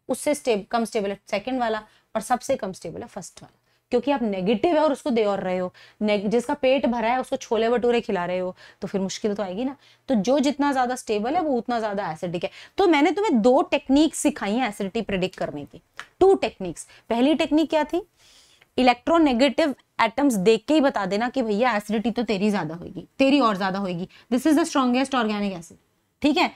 Speaker 1: उससे स्टेब कम स्टेबल है सेकेंड वाला और सबसे कम स्टेबल है फर्स्ट वाला क्योंकि आप नेगेटिव है और उसको दे और रहे हो जिसका पेट भरा है उसको छोले भटूरे खिला रहे हो तो फिर मुश्किल तो आएगी ना तो जो जितना ज्यादा स्टेबल है वो उतना ज्यादा एसिडिक है तो मैंने तुम्हें दो टेक्निक सिखाई है एसिडिटी प्रिडिक्ट करने की टू टेक्निक्स पहली टेक्निक क्या थी इलेक्ट्रोनेगेटिव एटम्स देख के ही बता देना कि भैया एसिडिटी तो तेरी ज्यादा होगी तेरी और ज्यादा होगी this is the strongest organic acid ठीक है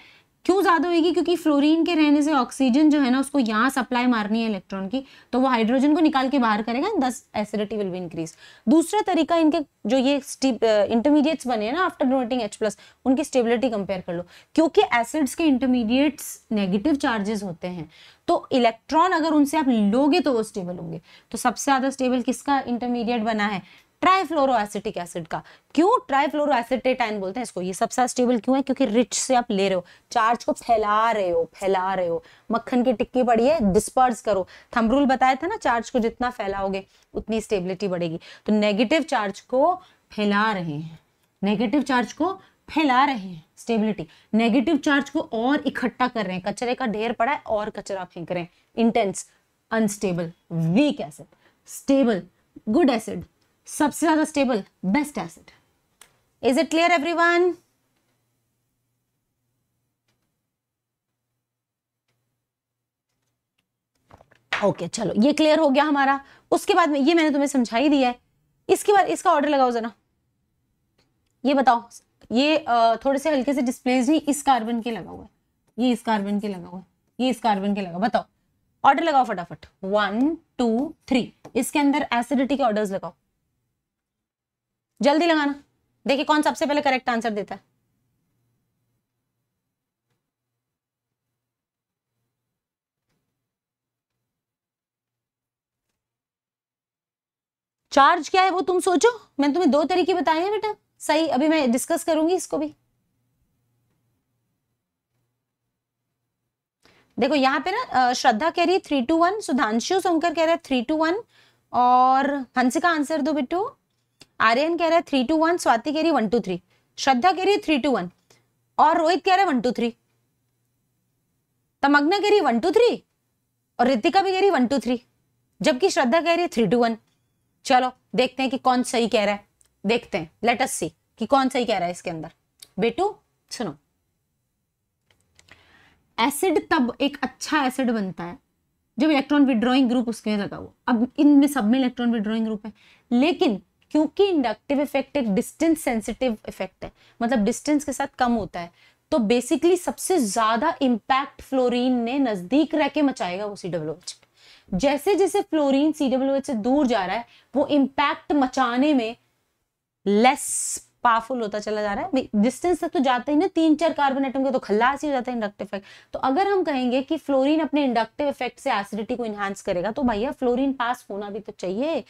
Speaker 1: क्यों ज़्यादा होगी क्योंकि फ्लोरीन के रहने से ऑक्सीजन जो है ना उसको यहाँ सप्लाई मारनी है इलेक्ट्रॉन की तो वो हाइड्रोजन को निकाल के बाहर करेगा दस एसिडिटी विल बी इंक्रीज दूसरा तरीका इनके जो ये इंटरमीडिएट्स बने हैं ना आफ्टर डोनेटिंग एच प्लस उनकी स्टेबिलिटी कंपेयर कर लो क्योंकि एसिड्स के इंटरमीडिएट्स नेगेटिव चार्जेस होते हैं तो इलेक्ट्रॉन अगर उनसे आप लोगे तो वो स्टेबल होंगे तो सबसे ज़्यादा स्टेबल किसका इंटरमीडिएट बना है ट्राइफ्लोरोसिटिक एसिड का क्यों ट्राइफ्लोरोएसिटेटाइन बोलते हैं इसको ये सबसे स्टेबल क्यों है क्योंकि रिच से आप ले रहे हो चार्ज को फैला रहे हो फैला रहे हो मक्खन की टिक्की पड़ी है डिस्पर्स करो थम रूल बताया था ना चार्ज को जितना फैलाओगे उतनी स्टेबिलिटी बढ़ेगी तो नेगेटिव चार्ज को फैला रहे हैं नेगेटिव चार्ज को फैला रहे हैं स्टेबिलिटी नेगेटिव चार्ज को और इकट्ठा कर रहे हैं कचरे का ढेर पड़ा है और कचरा फेंक रहे हैं intense unstable weak acid stable good acid सबसे ज्यादा stable best acid is it clear everyone okay चलो ये क्लियर हो गया हमारा उसके बाद में ये मैंने तुम्हें समझा ही दिया है इसके बाद इसका ऑर्डर लगाओ जरा ये बताओ ये थोड़े से हल्के से डिस्प्लेज भी इस कार्बन के लगा हुआ है ये इस कार्बन के लगा हुआ है ये इस कार्बन के लगा बताओ ऑर्डर लगाओ फटाफट वन टू थ्री इसके अंदर एसिडिटी के ऑर्डर्स लगाओ जल्दी लगाना देखिए कौन सबसे पहले करेक्ट आंसर देता है चार्ज क्या है वो तुम सोचो मैंने तुम्हें दो तरीके बताए हैं बेटा सही अभी मैं डिस्कस करूंगी इसको भी देखो यहाँ पे ना श्रद्धा कह रही है three two one Sudhanshu Shankar कह रहे हैं थ्री टू वन और हंसिका आंसर दो बिट्टू आर्यन कह रहा है थ्री टू वन स्वाति कह रही वन टू थ्री श्रद्धा कह रही है थ्री टू वन और रोहित कह रहे हैं वन टू थ्री तमग्ना कह रही है वन टू थ्री और रितिका भी कह रही है वन टू थ्री जबकि श्रद्धा कह रही है थ्री टू वन चलो देखते हैं कि कौन सही कह रहा है देखते हैं लेट अस सी कि कौन सही कह रहा है इसके अंदर बेटू सुनो एसिड तब एक अच्छा एसिड बनता है जब इलेक्ट्रॉन विड्रॉइंग ग्रुप उसके लगा हुआ अब इनमें सब में इलेक्ट्रॉन विड्रॉइंग ग्रुप है लेकिन क्योंकि इंडक्टिव इफेक्ट एक डिस्टेंस सेंसिटिव इफेक्ट है मतलब डिस्टेंस के साथ कम होता है तो बेसिकली सबसे ज्यादा इम्पैक्ट फ्लोरीन ने नजदीक रह के मचाएगा वो सी डब्ल्यू एच जैसे जैसे फ्लोरीन सी डब्ल्यू एच से दूर जा रहा है वो इम्पैक्ट मचाने में लेस पावरफुल होता चला जा रहा है डिस्टेंस तक तो जाते ही ना तीन चार कार्बन आइटम के तो खल्लास ही हो जाता है इंडक्टिव इफेक्ट तो अगर हम कहेंगे कि फ्लोरीन अपने इंडक्टिव इफेक्ट से एसिडिटी को इन्हांस करेगा तो भैया फ्लोरीन पास होना भी तो चाहिए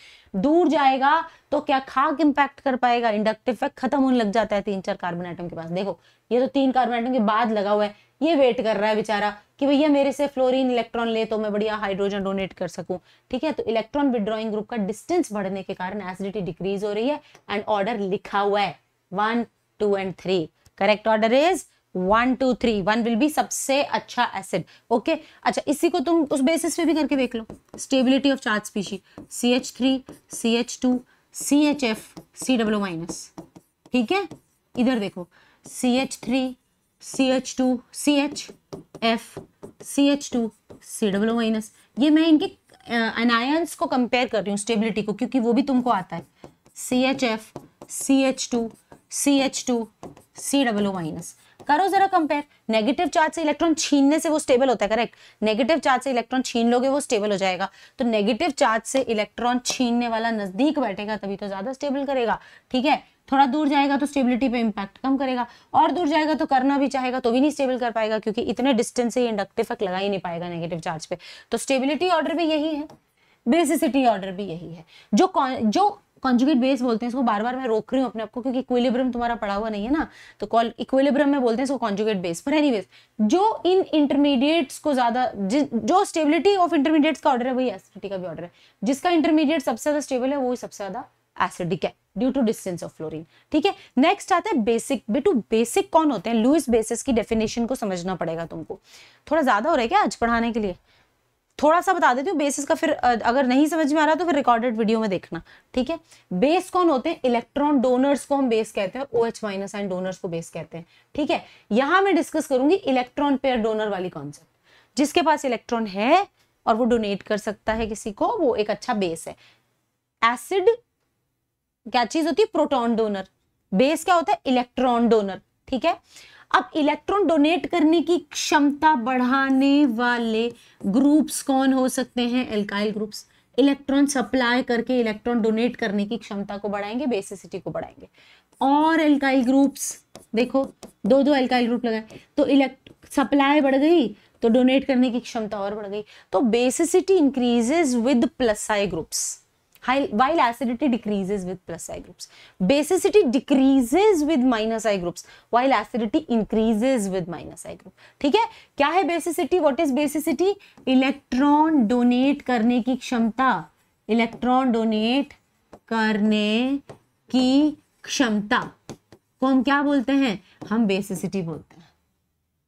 Speaker 1: दूर जाएगा तो क्या खाक इम्पैक्ट कर पाएगा इंडक्टिव इफेक्ट खत्म होने लग जाता है तीन चार कार्बन आइटम के पास देखो ये तो तीन कार्बन आइटम के बाद लगा हुआ है ये वेट कर रहा है बेचारा कि भैया मेरे से फ्लोरीन इलेक्ट्रॉन ले तो मैं बढ़िया हाइड्रोजन डोनेट कर सकूं ठीक है तो इलेक्ट्रॉन विड्रॉइंग ग्रुप का डिस्टेंस बढ़ने के कारण एसिडिटी डिक्रीज हो रही है एंड ऑर्डर लिखा हुआ है one two and three correct order is one two three one will be सबसे अच्छा एसिड ओके okay? अच्छा इसी को तुम उस बेसिस पे भी करके देख लो stability of charge species C H three C H two C H F C W minus ठीक है इधर देखो C H three C H two C H F C H two C W minus ये मैं इनके anions uh, को compare कर रही हूँ स्टेबिलिटी को क्योंकि वो भी तुमको आता है C H F C H two C H two C W minus करो जरा कंपेयर नेगेटिव चार्ज से इलेक्ट्रॉन छीनने से वो स्टेबल होता है करेक्ट नेगेटिव चार्ज से इलेक्ट्रॉन छीन लोगे वो स्टेबल हो जाएगा तो नेगेटिव चार्ज से इलेक्ट्रॉन छीनने वाला नजदीक बैठेगा तभी तो ज्यादा स्टेबल करेगा ठीक है थोड़ा दूर जाएगा तो स्टेबिलिटी पे इम्पैक्ट कम करेगा और दूर जाएगा तो करना भी चाहेगा तो भी नहीं स्टेबल कर पाएगा क्योंकि इतने डिस्टेंस से इंडक्टिव इफेक्ट लगा ही नहीं पाएगा नेगेटिव चार्ज पे तो स्टेबिलिटी ऑर्डर भी यही है बेसिसिटी ऑर्डर भी यही है जो जो कॉन्जुगेट बेस बोलते हैं इसको बार बार मैं रोक रही हूँ अपने आपको क्योंकि इक्विलिब्रम तुम्हारा पढ़ा हुआ नहीं है ना तो कॉल इक्विलिब्रम में बोलते हैं इसको कॉन्जुगेट बेस पर एनी जो इन इंटरमीडिएट्स को ज्यादा जो स्टेबिलिटी ऑफ इंटरमीडिएट्स का ऑर्डर है वही एसिडिटी का भी ऑर्डर है जिसका इंटरमीडिएट सबसे ज्यादा स्टेबल है वही सबसे ज्यादा एसिडिक है due to distance of fluorine ठीक है नेक्स्ट आता है बेसिक बेटू बेसिक कौन होते हैं लुइस बेसिस की डेफिनेशन को समझना पड़ेगा तुमको थोड़ा ज्यादा हो रहा है क्या आज पढ़ाने के लिए थोड़ा सा बता देती हूँ बेसिस का फिर अगर नहीं समझ में आ रहा तो फिर रिकॉर्डेड वीडियो में देखना ठीक है बेस कौन होते हैं इलेक्ट्रॉन डोनर्स को हम बेस कहते हैं O H minus and donors को बेस कहते हैं ठीक है यहां मैं डिस्कस करूंगी इलेक्ट्रॉन पेयर डोनर वाली कॉन्सेप्ट जिसके पास इलेक्ट्रॉन है और वो डोनेट कर सकता है किसी को वो एक अच्छा बेस है एसिड क्या चीज होती है प्रोटॉन डोनर बेस क्या होता है इलेक्ट्रॉन डोनर ठीक है अब इलेक्ट्रॉन डोनेट करने की क्षमता बढ़ाने वाले ग्रुप्स कौन हो सकते हैं एल्काइल ग्रुप्स इलेक्ट्रॉन सप्लाई करके इलेक्ट्रॉन डोनेट करने की क्षमता को बढ़ाएंगे बेसिसिटी को बढ़ाएंगे और एल्काइल ग्रुप्स देखो दो दो एल्काइल ग्रुप लगाए तो इलेक्ट सप्लाई बढ़ गई तो डोनेट करने की क्षमता और बढ़ गई तो basicity increases with plus I groups while acidity decreases with plus I groups. Basicity decreases with minus I groups while acidity increases with minus I group. theek hai kya hai basicity? What is basicity? electron donate karne ki kshamta electron donate karne ki kshamta ko hum kya bolte hain hum basicity bolte hain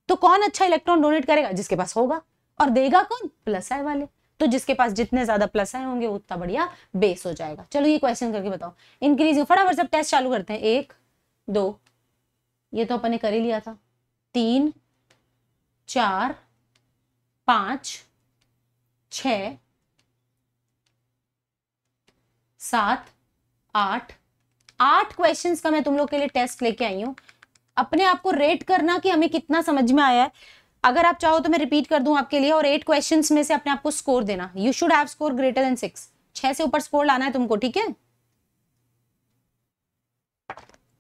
Speaker 1: तो कौन अच्छा electron donate करेगा जिसके पास होगा और देगा कौन plus I वाले तो जिसके पास जितने ज्यादा प्लस आए होंगे उतना बढ़िया बेस हो जाएगा चलो ये क्वेश्चन करके बताओ इंक्रीजिंग फटाफट सब टेस्ट चालू करते हैं एक दो ये तो अपन ने कर ही लिया था तीन चार पांच छ सात आठ आठ क्वेश्चंस का मैं तुम लोग के लिए टेस्ट लेके आई हूं अपने आप को रेट करना कि हमें कितना समझ में आया है अगर आप चाहो तो मैं रिपीट कर दूं आपके लिए और एट क्वेश्चन में से अपने आपको स्कोर देना you should have score greater than six छह से ऊपर स्कोर लाना है तुमको ठीक है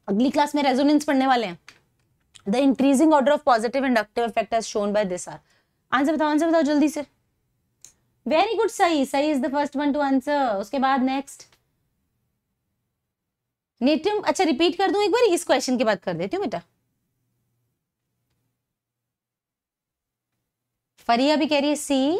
Speaker 1: अगली क्लास में रेजोनेंस पढ़ने वाले हैं the increasing order of positive inductive effect as shown by this are answer बताओ आंसर बताओ जल्दी से वेरी गुड सही सही is the first one two answer उसके बाद नेक्स्ट नेटिव अच्छा रिपीट कर दूं एक बार इस क्वेश्चन के बाद कर देती हूँ बेटा फरिया भी कह रही है सी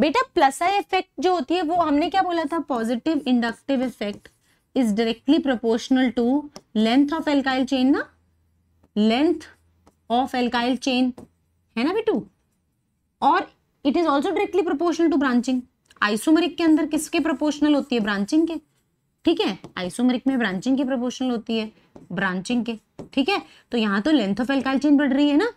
Speaker 1: बेटा आई इफेक्ट जो होती है वो हमने क्या बोला था positive inductive effect is directly proportional to length of alkyl chain ना लेंथ ऑफ एल्काइल चेन है ना बेटू और it is also directly proportional to branching isomeric के अंदर किसके प्रोपोर्शनल होती है ब्रांचिंग के ठीक है आइसोमरिक में ब्रांचिंग की प्रोपोर्शनल होती है ब्रांचिंग के ठीक है तो यहाँ तो लेंथ ऑफ एल्काइल चेन बढ़ रही है ना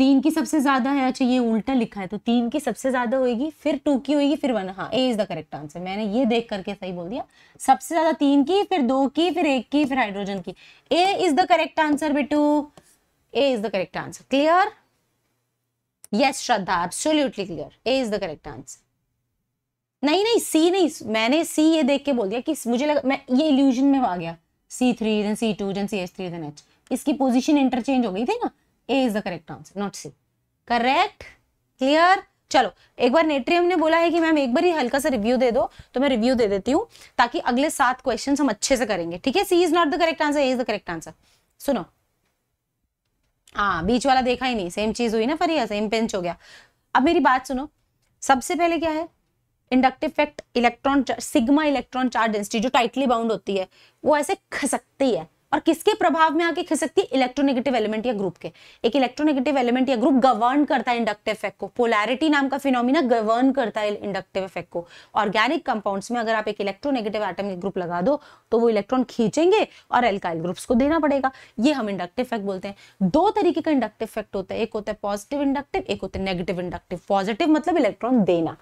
Speaker 1: तीन की सबसे ज़्यादा है अच्छा ये उल्टा लिखा है तो तीन की सबसे ज़्यादा होगी फिर टू की होगी फिर वन हाँ A is the correct answer मैंने ये देख करके सही बोल दिया सबसे ज़्यादा तीन की फिर दो की फिर एक की फिर हाइड्रोजन की A is the correct answer बेटू A is the correct answer clear yes Shraddha absolutely clear A is the correct answer नहीं नहीं सी नहीं मैंने सी ये देख के बोल दिया कि मुझे लगा मैं ये इल्यूजन में आ गया C three then C two then C H three then H इसकी पोजीशन इंटरचेंज हो गई थी ना A is the correct answer not C correct clear चलो एक बार नेट्रियम ने बोला है कि मैम एक बार ही हल्का सा रिव्यू दे दो तो मैं रिव्यू दे देती हूँ ताकि अगले सात क्वेश्चन हम अच्छे से करेंगे ठीक है C is not the correct answer A is the correct answer सुनो हाँ बीच वाला देखा ही नहीं सेम चीज हुई ना फरिया सेम पेंच हो गया अब मेरी बात सुनो सबसे पहले क्या है inductive effect electron sigma electron charge density जो टाइटली बाउंड होती है वो ऐसे खसकती है और किसके प्रभाव में आके खिसकती है इलेक्ट्रोनेगेटिव एलिमेंट या ग्रुप के एक इलेक्ट्रोनेगेटिव एलिमेंट या ग्रुप गवर्न करता है इंडक्टिव इफेक्ट को पोलैरिटी नाम का फिनोमिना गवर्न करता है इंडक्टिव इफेक्ट को ऑर्गेनिक कंपाउंड्स में अगर आप एक इलेक्ट्रोनेगेटिव आइटम के ग्रुप लगा दो तो वो इलेक्ट्रॉन खींचेंगे और एल्काइल ग्रुप्स को देना पड़ेगा ये हम इंडक्टिव इफेक्ट बोलते हैं दो तरीके का इंडक्टिव इफेक्ट होता है एक होता है पॉजिटिव इंडक्टिव एक होता है नेगेटिव इंडक्टिव पॉजिटिव मतलब इलेक्ट्रॉन देना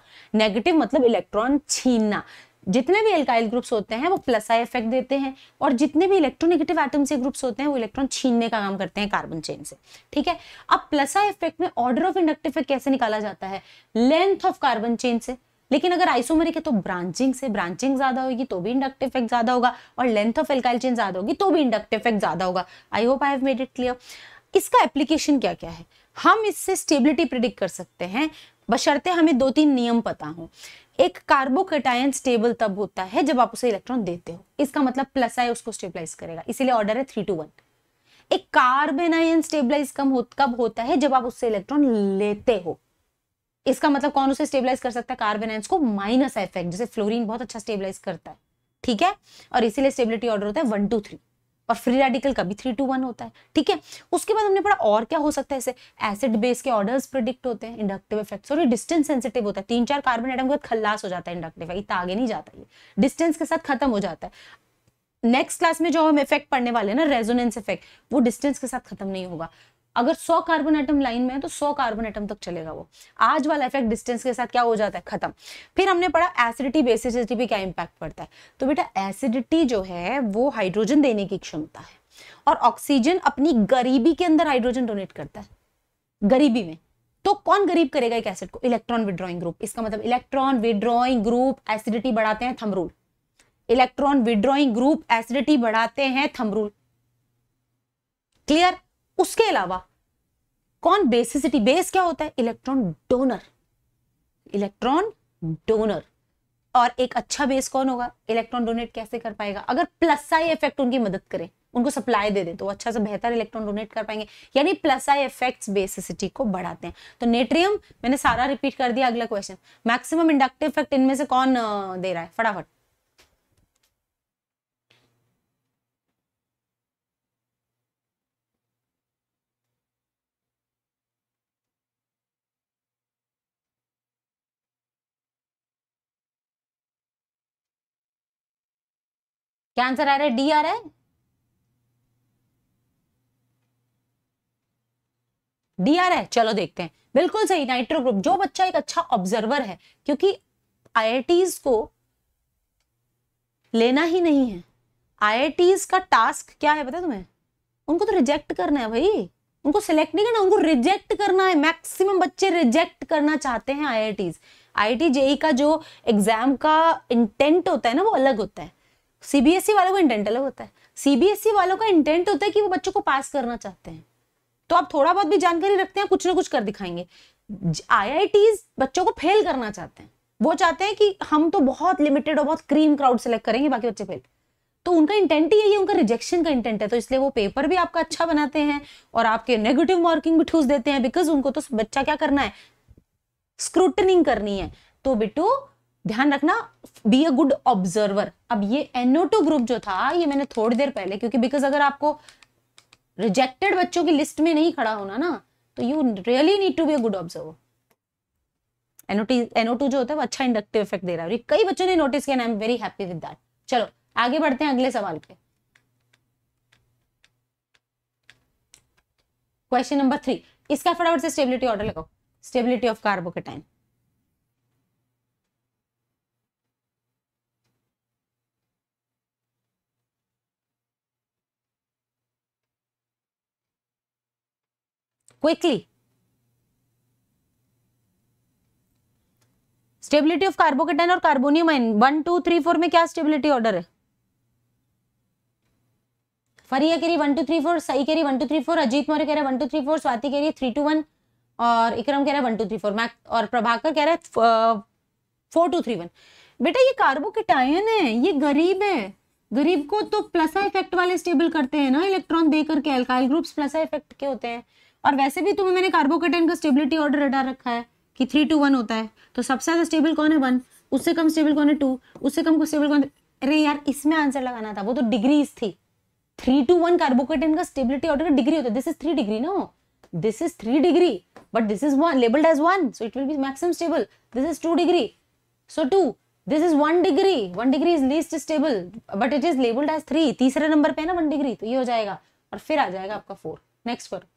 Speaker 1: नेगेटिव मतलब इलेक्ट्रॉन छीनना जितने भी एल्काइल ग्रुप्स होते हैं वो प्लस आई इफेक्ट देते हैं और जितने भी इलेक्ट्रोनेगेटिव आइटम से ग्रुप्स होते हैं वो इलेक्ट्रॉन छीनने का काम करते हैं कार्बन चेन से ठीक है अब प्लस आई इफेक्ट में ऑर्डर ऑफ इंडक्टिव इफेक्ट कैसे निकाला जाता है लेंथ ऑफ कार्बन चेन से लेकिन अगर आइसोमेरिक है तो ब्रांचिंग से ब्रांचिंग ज्यादा होगी तो भी इंडक्टिव इफेक्ट ज्यादा होगा और लेंथ ऑफ एल्काइल चेन ज्यादा होगी तो भी इंडक्टिव इफेक्ट ज्यादा होगा I hope I have made it clear इसका एप्लीकेशन क्या क्या है हम इससे स्टेबिलिटी प्रिडिक्ट कर सकते हैं बशर्ते हमें दो तीन नियम पता हो एक कार्बोकेटायन स्टेबल तब होता है जब आप उसे इलेक्ट्रॉन देते हो इसका मतलब प्लस आई उसको स्टेबलाइज करेगा इसीलिए ऑर्डर है थ्री टू वन एक कार्बन आयन स्टेबलाइज कम हो, कब होता है जब आप उससे इलेक्ट्रॉन लेते हो इसका मतलब कौन उसे स्टेबलाइज कर सकता है कार्बन आयन को माइनस इफेक्ट जैसे फ्लोरीन बहुत अच्छा स्टेबलाइज करता है ठीक है और इसीलिए स्टेबिलिटी ऑर्डर होता है वन टू थ्री और फ्री रेडिकल का भी थ्री टू वन होता है ठीक है उसके बाद हमने पढ़ा और क्या हो सकता है इसे एसिड बेस के ऑर्डर्स प्रिडिक्ट होते हैं इंडक्टिव इफेक्ट और डिस्टेंस सेंसिटिव होता है तीन चार कार्बन एटम के बाद खल्लास हो जाता है इंडक्टिव इतना आगे नहीं जाता ये डिस्टेंस के साथ खत्म हो जाता है नेक्स्ट क्लास में जो हम इफेक्ट पढ़ने वाले हैं ना रेजोनेंस इफेक्ट वो डिस्टेंस के साथ खत्म नहीं होगा अगर 100 कार्बन एटम लाइन में है तो 100 कार्बन एटम तक चलेगा वो आज वाला इफेक्ट डिस्टेंस के साथ क्या हो जाता है खत्म फिर हमने पढ़ा एसिडिटी बेसिसिटी पे क्या इंपैक्ट पड़ता है तो बेटा एसिडिटी जो है वो हाइड्रोजन देने की क्षमता है और ऑक्सीजन अपनी गरीबी के अंदर हाइड्रोजन डोनेट करता है गरीबी में तो कौन गरीब करेगा एक एसिड को इलेक्ट्रॉन विड्रॉइंग ग्रुप इसका मतलब इलेक्ट्रॉन विड्रॉइंग ग्रुप एसिडिटी बढ़ाते हैं thumb rule electron withdrawing group acidity बढ़ाते हैं थमरूल क्लियर उसके अलावा कौन बेसिसिटी बेस क्या होता है इलेक्ट्रॉन डोनर इलेक्ट्रॉन डोनर और एक अच्छा बेस कौन होगा इलेक्ट्रॉन डोनेट कैसे कर पाएगा अगर प्लस साई इफेक्ट उनकी मदद करे उनको सप्लाई दे दे तो अच्छा से बेहतर इलेक्ट्रॉन डोनेट कर पाएंगे यानी प्लस आई इफेक्ट्स बेसिसिटी को बढ़ाते हैं तो नेट्रियम मैंने सारा रिपीट कर दिया अगला क्वेश्चन मैक्सिमम इंडक्टिव इफेक्ट इनमें से कौन दे रहा है फटाफट क्या आंसर आ रहा है डी आ रहा है डी आ रहा है चलो देखते हैं बिल्कुल सही नाइट्रो ग्रुप जो बच्चा एक अच्छा ऑब्जर्वर है क्योंकि आई को लेना ही नहीं है आई का टास्क क्या है पता तुम्हें उनको तो रिजेक्ट करना है भाई उनको सिलेक्ट नहीं करना उनको रिजेक्ट करना है मैक्सिमम बच्चे रिजेक्ट करना चाहते हैं आई आई जेई का जो एग्जाम का इंटेंट होता है ना वो अलग होता है सीबीएसई e वालों का इंटेंट अलग होता है सीबीएसई e वालों का इंटेंट होता है कि वो बच्चों को पास करना चाहते हैं तो आप थोड़ा बहुत भी जानकारी रखते हैं कुछ ना कुछ कर दिखाएंगे आई बच्चों को फेल करना चाहते हैं वो चाहते हैं कि हम तो बहुत लिमिटेड और बहुत क्रीम क्राउड सेलेक्ट करेंगे बाकी बच्चे फेल तो उनका इंटेंट ही है ये उनका रिजेक्शन का इंटेंट है तो इसलिए वो पेपर भी आपका अच्छा बनाते हैं और आपके नेगेटिव मार्किंग भी ठूस देते हैं बिकॉज उनको तो बच्चा क्या करना है स्क्रूटनिंग करनी है तो बिटू ध्यान रखना बी अ गुड ऑब्जर्वर अब ये एनओ टू ग्रुप जो था ये मैंने थोड़ी देर पहले क्योंकि बिकॉज अगर आपको रिजेक्टेड बच्चों की लिस्ट में नहीं खड़ा होना ना तो you really need to be a good observer N O two जो होता है वो अच्छा इंडक्टिव इफेक्ट दे रहा है कई बच्चों ने नोटिस किया I am very happy with that चलो आगे बढ़ते हैं अगले सवाल पे क्वेश्चन नंबर थ्री इसका फटाफट से स्टेबिलिटी ऑर्डर लगाओ stability of carbocation quickly. Stability of carbocation और carbonium ion one two three four में क्या स्टेबिलिटी ऑर्डर है फरिया कह one two three four Sai कह one two three four Ajit Maurya कह रहे one two three four Swati कह थ्री टू वन और इक्रम कह रहा है one two three four Mac और प्रभाकर कह रहा है फोर टू थ्री वन बेटा ये कार्बोकेटायन है ये गरीब है गरीब को तो प्लस इफेक्ट वाले स्टेबल करते हैं ना इलेक्ट्रॉन दे करके एल्काइल ग्रुप्स प्लस इफेक्ट के होते हैं और वैसे भी तुम्हें मैंने कार्बोकेटाइन का स्टेबिलिटी ऑर्डर हटा रखा है कि थ्री टू वन होता है तो सबसे ज़्यादा स्टेबल कौन है वन उससे कम स्टेबल कौन है टू उससे कम स्टेबल कौन अरे यार इसमें आंसर लगाना था वो तो डिग्रीज थी थ्री टू वन कार्बोकेटाइन का स्टेबिलिटी ऑर्डर डिग्री होता है दिस इज थ्री डिग्री ना this is three degree but this is one labelled as one so it will be maximum stable this is two degree so two this is one degree one degree is least stable but it is labelled as three तीसरे नंबर पे है ना one degree तो ये हो जाएगा और फिर आ जाएगा आपका फोर नेक्स्ट करो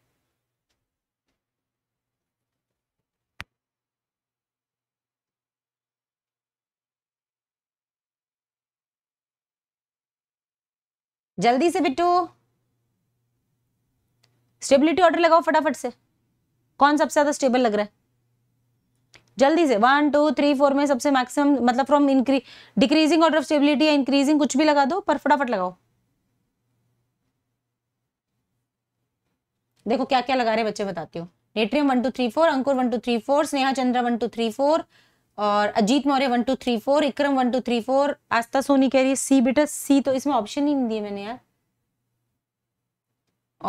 Speaker 1: जल्दी से बिट्टू स्टेबिलिटी ऑर्डर लगाओ फटाफट से कौन सबसे ज्यादा स्टेबल लग रहा है जल्दी से वन टू थ्री फोर में सबसे मैक्सिमम मतलब फ्रॉम इंक्री डिक्रीजिंग ऑर्डर ऑफ स्टेबिलिटी या इंक्रीजिंग कुछ भी लगा दो पर फटाफट लगाओ देखो क्या क्या लगा रहे बच्चे बताते हो Natrium one two three four Ankur one two three four Sneha Chandra one two three four और Ajit Maurya one two three four Ikram one two three four Aastha Soni कह रही है सी बेटा सी तो इसमें ऑप्शन ही नहीं दिए मैंने यार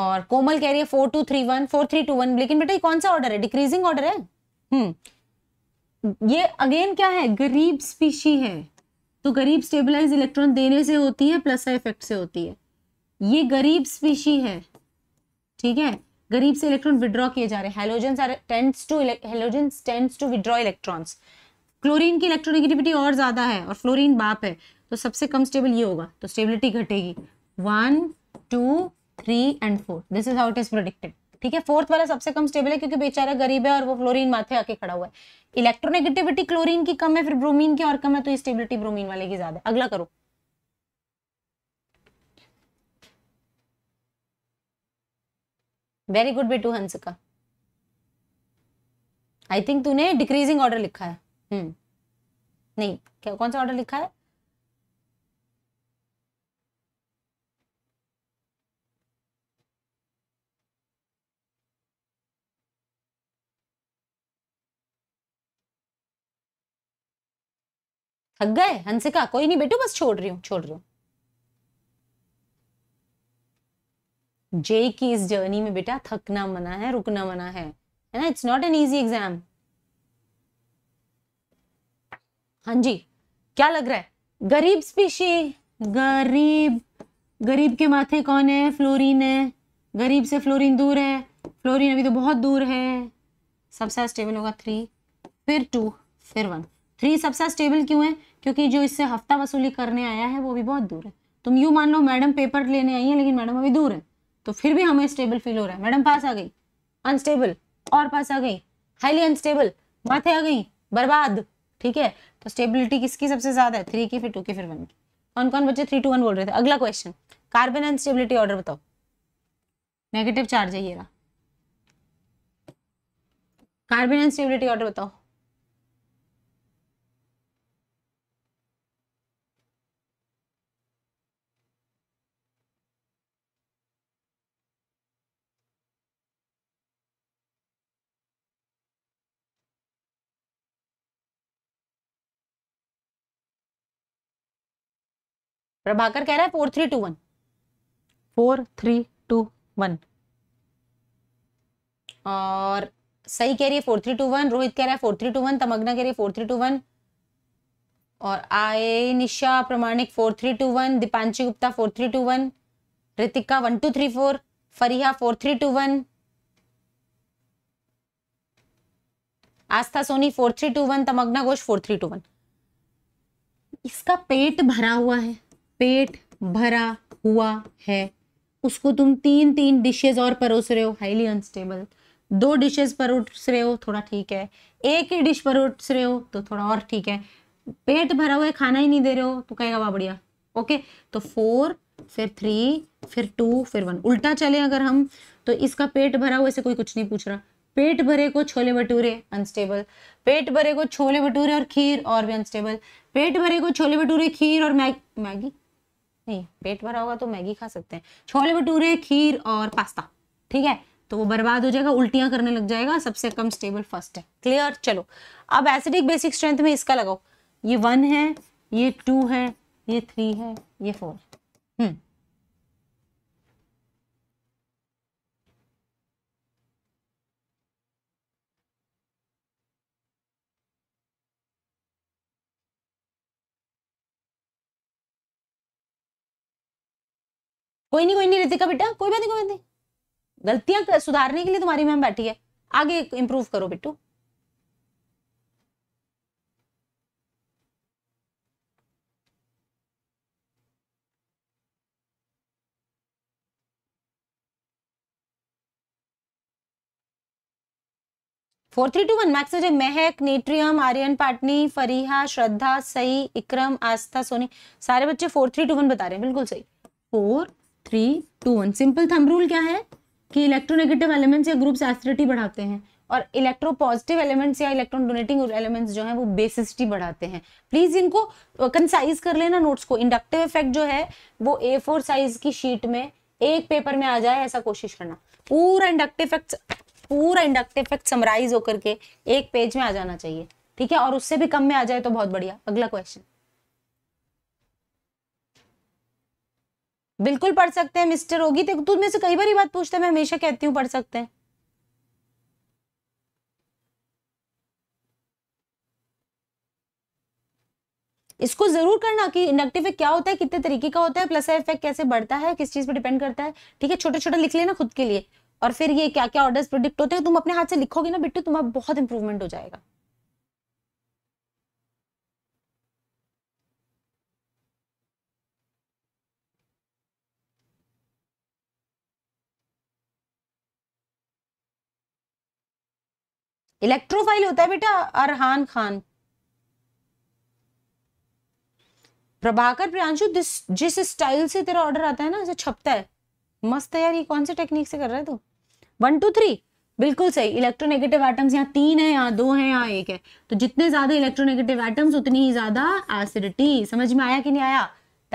Speaker 1: और कोमल कह रही है four two three one four three two one लेकिन बेटा ये कौन सा ऑर्डर है डिक्रीजिंग ऑर्डर है हम्म ये अगेन क्या है गरीब स्पीशी है तो गरीब स्टेबलाइज इलेक्ट्रॉन देने से होती है प्लस इफेक्ट से होती है ये गरीब स्पीशी है ठीक है गरीब से इलेक्ट्रॉन विड्रॉ किए जा रहे हैं halogen tends to halogen tends to withdraw electrons chlorine की इलेक्ट्रोनेगेटिविटी और ज़्यादा है और फ्लोरीन बाप है तो सबसे कम स्टेबल ये होगा तो स्टेबिलिटी घटेगी one two three and four this is how it is predicted ठीक है फोर्थ वाला सबसे कम स्टेबल है क्योंकि बेचारा गरीब है और वो फ्लोरीन माथे आके खड़ा हुआ है इलेक्ट्रोनेगेटिविटी क्लोरीन की कम है फिर ब्रोमीन की और कम है तो स्टेबिलिटी ब्रोमीन वाले की ज्यादा अगला करो वेरी गुड बेटू हंस का आई थिंक तूने डिक्रीजिंग ऑर्डर लिखा है हम्म नहीं क्या कौन सा ऑर्डर लिखा है थक गए हंसिका कोई नहीं बेटू बस छोड़ रही हूं छोड़ रही हूं जे की इस जर्नी में बेटा थकना मना है रुकना मना है है ना it's not an easy exam हाँ जी क्या लग रहा है गरीब स्पीशी गरीब गरीब के माथे कौन है फ्लोरीन है गरीब से फ्लोरीन दूर है फ्लोरीन अभी तो बहुत दूर है सबसे स्टेबल होगा थ्री फिर टू फिर वन थ्री सबसे स्टेबल क्यों है क्योंकि जो इससे हफ्ता वसूली करने आया है वो भी बहुत दूर है तुम यू मान लो मैडम पेपर लेने आई है लेकिन मैडम अभी दूर है तो फिर भी हमें स्टेबल फील हो रहा है मैडम पास आ गई अनस्टेबल और पास आ गई हाईली अनस्टेबल माथे आ गई बर्बाद ठीक है तो स्टेबिलिटी किसकी सबसे ज्यादा है थ्री की फिर टू की फिर वन की कौन कौन बच्चे थ्री टू वन बोल रहे थे अगला question carbanion stability order बताओ नेगेटिव चार्ज है ये कार्बन एंड स्टेबिलिटी ऑर्डर बताओ प्रभाकर कह रहा है four three two one four three two one और सही कह रही है four three two one Rohit कह रहा है four three two one Tamanna कह रही है फोर थ्री टू वन और आए Nisha Pramanik four three two one Deepanshi Gupta four three two one Ritika one two three four Fariha four three two one Aastha Soni four three two one Tamanna Ghosh four three two one इसका पेट भरा हुआ है पेट भरा हुआ है उसको तुम तीन तीन डिशेज और परोस रहे हो हाईली अनस्टेबल दो डिशेज परोस रहे हो थोड़ा ठीक है एक ही डिश परोस रहे हो तो थोड़ा और ठीक है पेट भरा हुआ है खाना ही नहीं दे रहे हो तो कहेगा वाह बढ़िया ओके तो फोर फिर थ्री फिर टू फिर वन उल्टा चले अगर हम तो इसका पेट भरा हुआ ऐसे कोई कुछ नहीं पूछ रहा पेट भरे को छोले भटूरे अनस्टेबल पेट भरे को छोले भटूरे और खीर और भी अनस्टेबल पेट भरे को छोले भटूरे खीर और मैग मैगी नहीं पेट भरा होगा तो मैगी खा सकते हैं छोले भटूरे खीर और पास्ता ठीक है तो वो बर्बाद हो जाएगा उल्टियां करने लग जाएगा सबसे कम स्टेबल फर्स्ट है क्लियर चलो अब एसिडिक बेसिक स्ट्रेंथ में इसका लगाओ ये वन है ये टू है ये थ्री है ये फोर है हम्म कोई नहीं कोई नहीं रितिका बेटा कोई बात नहीं कोई बात नहीं गलतियां सुधारने के लिए तुम्हारी मैम बैठी है आगे इंप्रूव करो Bittu four three two one Max Mehak Mahak Natrium Aryan Patni Fariha Shraddha Sai Ikram Aastha Soni सारे बच्चे फोर थ्री टू वन बता रहे हैं बिल्कुल सही four three two one simple thumb rule क्या है कि इलेक्ट्रोनेगेटिव एलिमेंट्स या ग्रुप्स एसिडिटी बढ़ाते हैं और इलेक्ट्रो पॉजिटिव एलिमेंट्स या इलेक्ट्रॉन डोनेटिंग एलिमेंट्स जो हैं वो बेसिसिटी बढ़ाते हैं प्लीज इनको कंसाइज कर लेना नोट्स को इंडक्टिव इफेक्ट जो है वो ए फोर साइज की शीट में एक पेपर में आ जाए ऐसा कोशिश करना पूरा इंडक्टिव इफेक्ट पूरा इंडक्टिव इफेक्ट समराइज होकर के एक पेज में आ जाना चाहिए ठीक है और उससे भी कम में आ जाए तो बहुत बढ़िया अगला क्वेश्चन बिल्कुल पढ़ सकते हैं मिस्टर होगी तो तुझ से कई बार ये बात पूछते हैं मैं हमेशा कहती हूँ पढ़ सकते हैं इसको जरूर करना कि इंडक्टिव इफेक्ट क्या होता है कितने तरीके का होता है प्लस इफेक्ट कैसे बढ़ता है किस चीज पर डिपेंड करता है ठीक है छोटे छोटे लिख लेना खुद के लिए और फिर ये क्या क्या ऑर्डर्स प्रोडिक्ट होते हैं तुम अपने हाथ से लिखोगे ना बिट्टू तुम्हारा बहुत इंप्रूवमेंट हो जाएगा इलेक्ट्रोफाइल होता है बेटा अरहान खान प्रभाकर प्रियांशु दिस जिस स्टाइल से तेरा ऑर्डर आता है ना उसे छपता है मस्त है यार ये कौन से टेक्निक से कर रहा है तू वन टू थ्री बिल्कुल सही इलेक्ट्रोनेगेटिव एटम्स यहाँ तीन है यहाँ दो है यहाँ एक है तो जितने ज्यादा इलेक्ट्रोनेगेटिव एटम्स उतनी ही ज्यादा एसिडिटी समझ में आया कि नहीं आया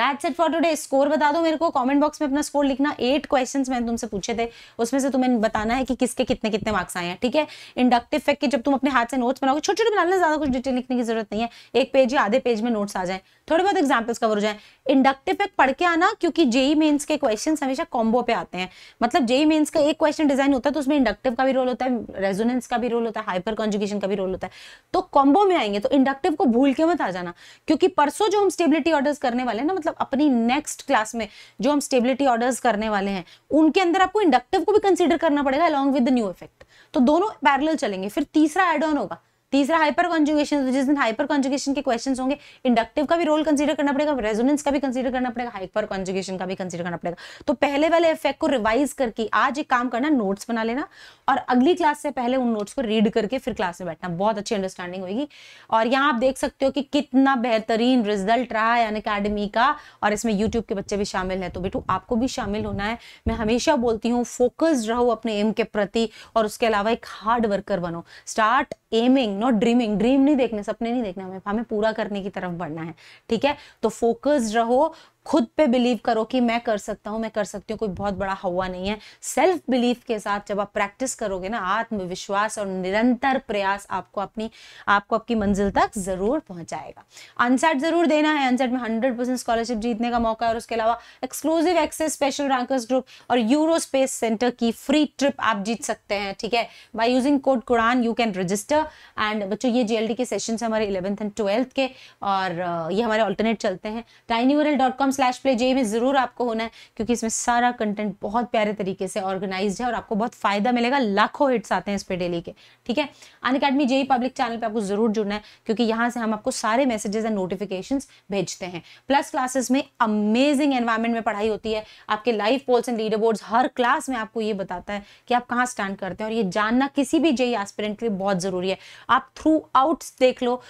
Speaker 1: that's it for today score बता दो मेरे को कमेंट बॉक्स में अपना स्कोर लिखना एट क्वेश्चंस मैंने तुमसे पूछे थे उसमें से तुम्हें बताना है कि किसके कितने कितने मार्क्स आए हैं ठीक है इंडक्टिव फैक्ट के जब तुम अपने हाथ से नोट्स बनाओगे छोटे छोटे बनाने ज्यादा कुछ डिटेल लिखने की जरूरत नहीं है एक पेज या आधे पेज में नोट्स आ जाए थोड़े बहुत एग्जाम्पल्स कवर हो जाए इंडक्टिव पे पढ़ के आना क्योंकि जेई मेन्स e के क्वेश्चन हमेशा कॉम्बो पे आते हैं मतलब जेई मेन्स e का एक क्वेश्चन डिजाइन होता है तो उसमें इंडक्टिव का भी रोल होता है रेजोनेंस का भी रोल होता है हाइपर कॉन्जुकेशन का भी रोल होता है तो कॉम्बो में आएंगे तो इंडक्टिव को भूल के मत आ जाना क्योंकि परसों जो हम स्टेबिलिटी ऑर्डर्स करने वाले हैं ना मतलब अपनी नेक्स्ट क्लास में जो हम स्टेबिलिटी ऑर्डर्स करने वाले हैं उनके अंदर आपको इंडक्टिव को भी कंसिडर करना पड़ेगा अलॉन्ग विद न्यू इफेक्ट तो दोनों पैरल चलेंगे फिर तीसरा एड ऑन होगा तीसरा हाइपर कॉन्जुगेशन जिस दिन हाइपर कॉन्जुगेशन के क्वेश्चन होंगे इंडक्टिव का भी रोल कंसीडर करना पड़ेगा रेजोनेंस का भी कंसीडर करना पड़ेगा हाइपर कॉन्जुगेशन का भी कंसीडर करना पड़ेगा तो पहले वाले इफेक्ट को रिवाइज करके आज एक काम करना नोट्स बना लेना और अगली क्लास से पहले उन नोट्स को रीड करके फिर क्लास में बैठना बहुत अच्छी अंडरस्टैंडिंग होगी और यहाँ आप देख सकते हो कि कितना बेहतरीन रिजल्ट रहा है अन अकेडमी का और इसमें यूट्यूब के बच्चे भी शामिल हैं तो बेटू आपको भी शामिल होना है मैं हमेशा बोलती हूँ फोकस रहो अपने एम के प्रति और उसके अलावा एक हार्ड वर्कर बनो start aiming not dreaming dream नहीं देखने सपने नहीं देखने हमें हमें पूरा करने की तरफ बढ़ना है ठीक है तो फोकस्ड रहो खुद पे बिलीव करो कि मैं कर सकता हूँ मैं कर सकती हूँ कोई बहुत बड़ा हवा नहीं है सेल्फ बिलीफ के साथ जब आप प्रैक्टिस करोगे ना आत्मविश्वास और निरंतर प्रयास आपको अपनी आपको आपकी मंजिल तक जरूर पहुंचाएगा अनसेट जरूर देना है अनसेट में हंड्रेड परसेंट स्कॉलरशिप जीतने का मौका है और उसके अलावा exclusive access special rankers group और यूरो स्पेस सेंटर की फ्री ट्रिप आप जीत सकते हैं ठीक है बाई यूजिंग कोड कुरान यू कैन रजिस्टर एंड बच्चों ये जीएलडी के सेशन हमारे इलेवंथ एंड ट्वेल्थ के और ये हमारे ऑल्टरनेट चलते हैं टाइनी स्लैश प्ले जे में ज़रूर आपको होना है क्योंकि इसमें सारा कंटेंट बहुत प्यारे तरीके से ऑर्गेनाइज है और आपको बहुत फ़ायदा मिलेगा लाखों हिट्स आते हैं इस पर डेली के ठीक है Unacademy JEE public channel पर आपको ज़रूर जुड़ना है क्योंकि यहाँ से हम आपको सारे मैसेजेस एंड नोटिफिकेशन भेजते हैं प्लस क्लासेस में अमेजिंग एनवायरमेंट में पढ़ाई होती है आपके live polls and leaderboard हर क्लास में आपको ये बताता है कि आप कहाँ स्टैंड करते हैं और ये जानना किसी भी जेई एस्पिरेंट के लिए बहुत ज़रूरी है आप थ्रू आउट देख लो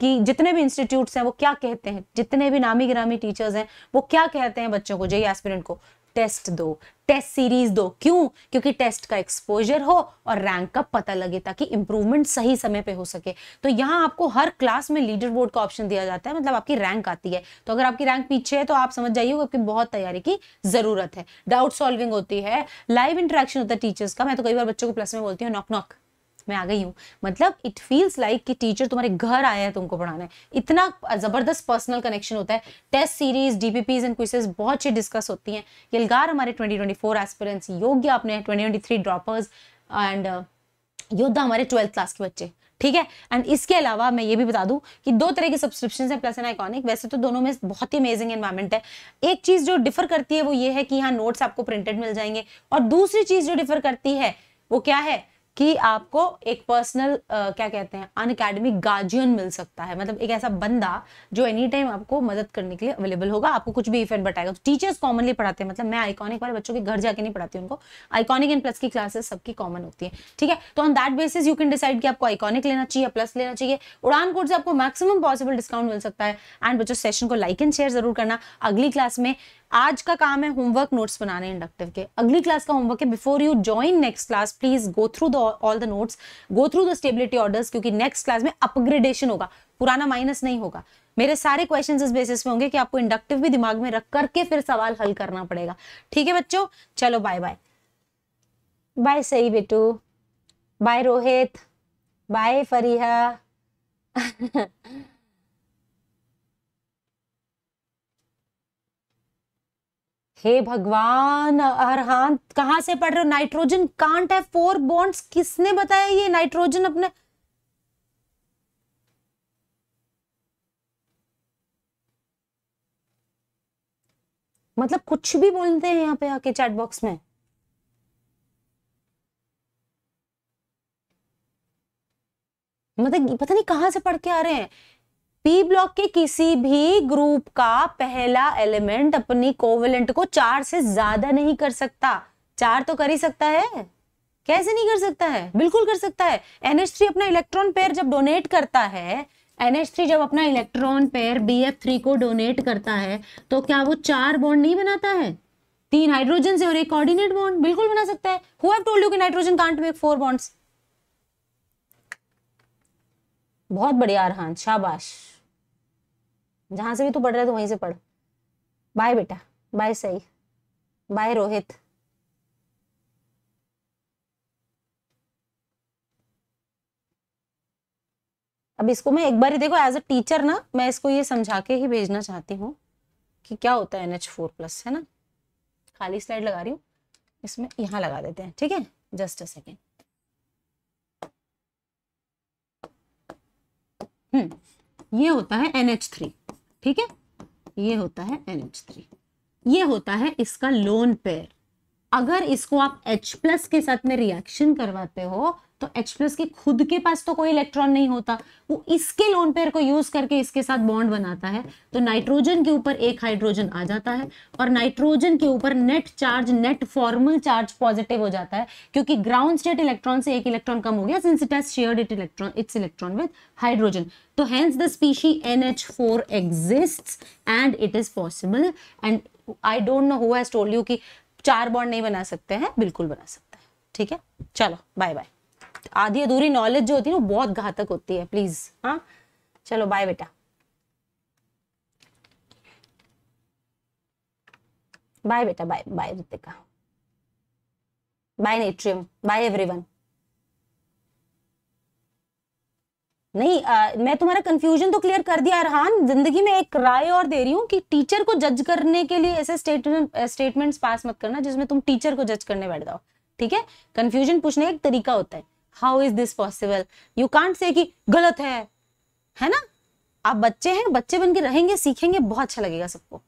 Speaker 1: कि जितने भी इंस्टीट्यूट्स हैं वो क्या कहते हैं जितने भी नामी गिरामी टीचर्स हैं वो क्या कहते हैं बच्चों को जेई एस्पिरेंट को टेस्ट दो टेस्ट सीरीज दो क्यों क्योंकि टेस्ट का एक्सपोजर हो और रैंक का पता लगे ताकि इंप्रूवमेंट सही समय पे हो सके तो यहाँ आपको हर क्लास में लीडर बोर्ड का ऑप्शन दिया जाता है मतलब आपकी रैंक आती है तो अगर आपकी रैंक पीछे है तो आप समझ जाइए आपकी बहुत तैयारी की जरूरत है डाउट सॉल्विंग होती है लाइव इंटरेक्शन होता है टीचर्स का मैं तो कई बार बच्चों को प्लस में बोलती हूँ नॉक नॉक में आ गई हूँ मतलब इट फील्स लाइक कि टीचर तुम्हारे घर आया है तुमको पढ़ाने इतना ज़बरदस्त पर्सनल कनेक्शन होता है test series DPPs and quizzes बहुत चीज़ डिस्कस होती हैं यलगार हमारे 2024 ट्वेंटी फोर एस्पिरेंट्स योग्य अपने ट्वेंटी ड्रॉपर्स एंड योद्धा हमारे ट्वेल्थ क्लास के बच्चे ठीक है एंड इसके अलावा मैं ये भी बता दूं कि दो तरह के सब्सक्रिप्शन है प्लस एंड आइकॉनिक वैसे तो दोनों में बहुत ही अमेजिंग एनवायरमेंट है एक चीज़ जो डिफर करती है वो ये है कि यहाँ नोट्स आपको प्रिंटेड मिल जाएंगे और दूसरी चीज़ जो डिफर करती है वो क्या है कि आपको एक पर्सनल क्या कहते हैं अन अकेडमिक गार्जियन मिल सकता है मतलब एक ऐसा बंदा जो एनी टाइम आपको मदद करने के लिए अवेलेबल होगा आपको कुछ भी इफेक्ट बताएगा तो टीचर्स कॉमनली पढ़ाते हैं मतलब मैं आइकॉनिक वाले बच्चों के घर जाके नहीं पढ़ाती उनको आइकॉनिक एंड प्लस की क्लासेस सबकी कॉमन होती है ठीक है तो on that basis you can decide कि आपको आइकॉनिक लेना चाहिए प्लस लेना चाहिए उड़ान कोड से आपको मैक्सिमम पॉसिबल डिस्काउंट मिल सकता है एंड बच्चों सेशन को लाइक एंड शेयर जरूर करना अगली क्लास में आज का काम है होमवर्क नोट्स बनाने इंडक्टिव के अगली क्लास का होमवर्क है before you join next class please go through the all the notes go through the stability orders क्योंकि नेक्स्ट क्लास में अपग्रेडेशन होगा पुराना माइनस नहीं होगा मेरे सारे क्वेश्चंस इस बेसिस पे होंगे कि आपको इंडक्टिव भी दिमाग में रख करके फिर सवाल हल करना पड़ेगा ठीक है बच्चों चलो बाय बाय बाय सही बेटू बाय रोहित बाय फरीहा हे भगवान अरहान कहां से पढ़ रहे हो नाइट्रोजन कांट है फोर बॉन्ड्स किसने बताया ये नाइट्रोजन अपने मतलब कुछ भी बोलते हैं यहाँ पे आके चैट बॉक्स में मतलब पता नहीं कहां से पढ़ के आ रहे हैं पी ब्लॉक के किसी भी ग्रुप का पहला एलिमेंट अपनी कोवेलेंट को चार से ज्यादा नहीं कर सकता चार तो कर ही सकता है कैसे नहीं कर सकता है बिल्कुल कर सकता है थ्री अपना इलेक्ट्रॉन पेयर जब डोनेट करता है थ्री जब अपना electron pair B F three को डोनेट करता है तो क्या वो चार बॉन्ड नहीं बनाता है तीन हाइड्रोजन से और एक कोऑर्डिनेट बॉन्ड बिल्कुल बना सकता है हु हैव टोल्ड यू कि nitrogen can't make four bonds बहुत बढ़िया रहा शाबाश जहां से भी तू पढ़ रहा है तो वहीं से पढ़ बाय बेटा बाय सही बाय रोहित अब इसको मैं एक बार ही देखो एज अ टीचर ना मैं इसको ये समझा के ही भेजना चाहती हूँ कि क्या होता है एन एच फोर प्लस है ना खाली स्लाइड लगा रही हूँ इसमें यहाँ लगा देते हैं ठीक है जस्ट अ सेकेंड हम्म ये होता है एनएच थ्री ठीक है ये होता है NH3 ये होता है इसका लोन पेयर अगर इसको आप H प्लस के साथ में रिएक्शन करवाते हो तो H के खुद के पास तो कोई इलेक्ट्रॉन नहीं होता वो इसके लोन पेयर को यूज करके इसके साथ बॉन्ड बनाता है तो नाइट्रोजन के ऊपर एक हाइड्रोजन आ जाता है और नाइट्रोजन के ऊपर net charge net formal charge positive हो जाता है क्योंकि ग्राउंड स्टेट इलेक्ट्रॉन से एक इलेक्ट्रॉन कम हो गया since it has shared it electron its electron with hydrogen तो hence the species NH4 exists and it is possible and I don't know who has told you कि चार bond नहीं बना सकते हैं बिल्कुल बना सकते हैं ठीक है चलो बाय बाय आधी अधूरी नॉलेज जो होती है ना बहुत घातक होती है प्लीज हाँ चलो बाय बेटा बाय बेटा bye bye Ritika bye Natrium bye everyone नहीं आ, मैं तुम्हारा कंफ्यूजन तो क्लियर कर दिया अरहान जिंदगी में एक राय और दे रही हूँ कि टीचर को जज करने के लिए ऐसे स्टेटमेंट स्टेटमेंट्स पास मत करना जिसमें तुम टीचर को जज करने बैठ जाओ ठीक है कंफ्यूजन पूछने का एक तरीका होता है how is this possible you can't say कि गलत है है ना आप बच्चे हैं बच्चे बन के रहेंगे सीखेंगे बहुत अच्छा लगेगा सबको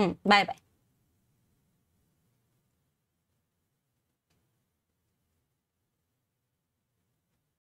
Speaker 1: हम्म बाय बाय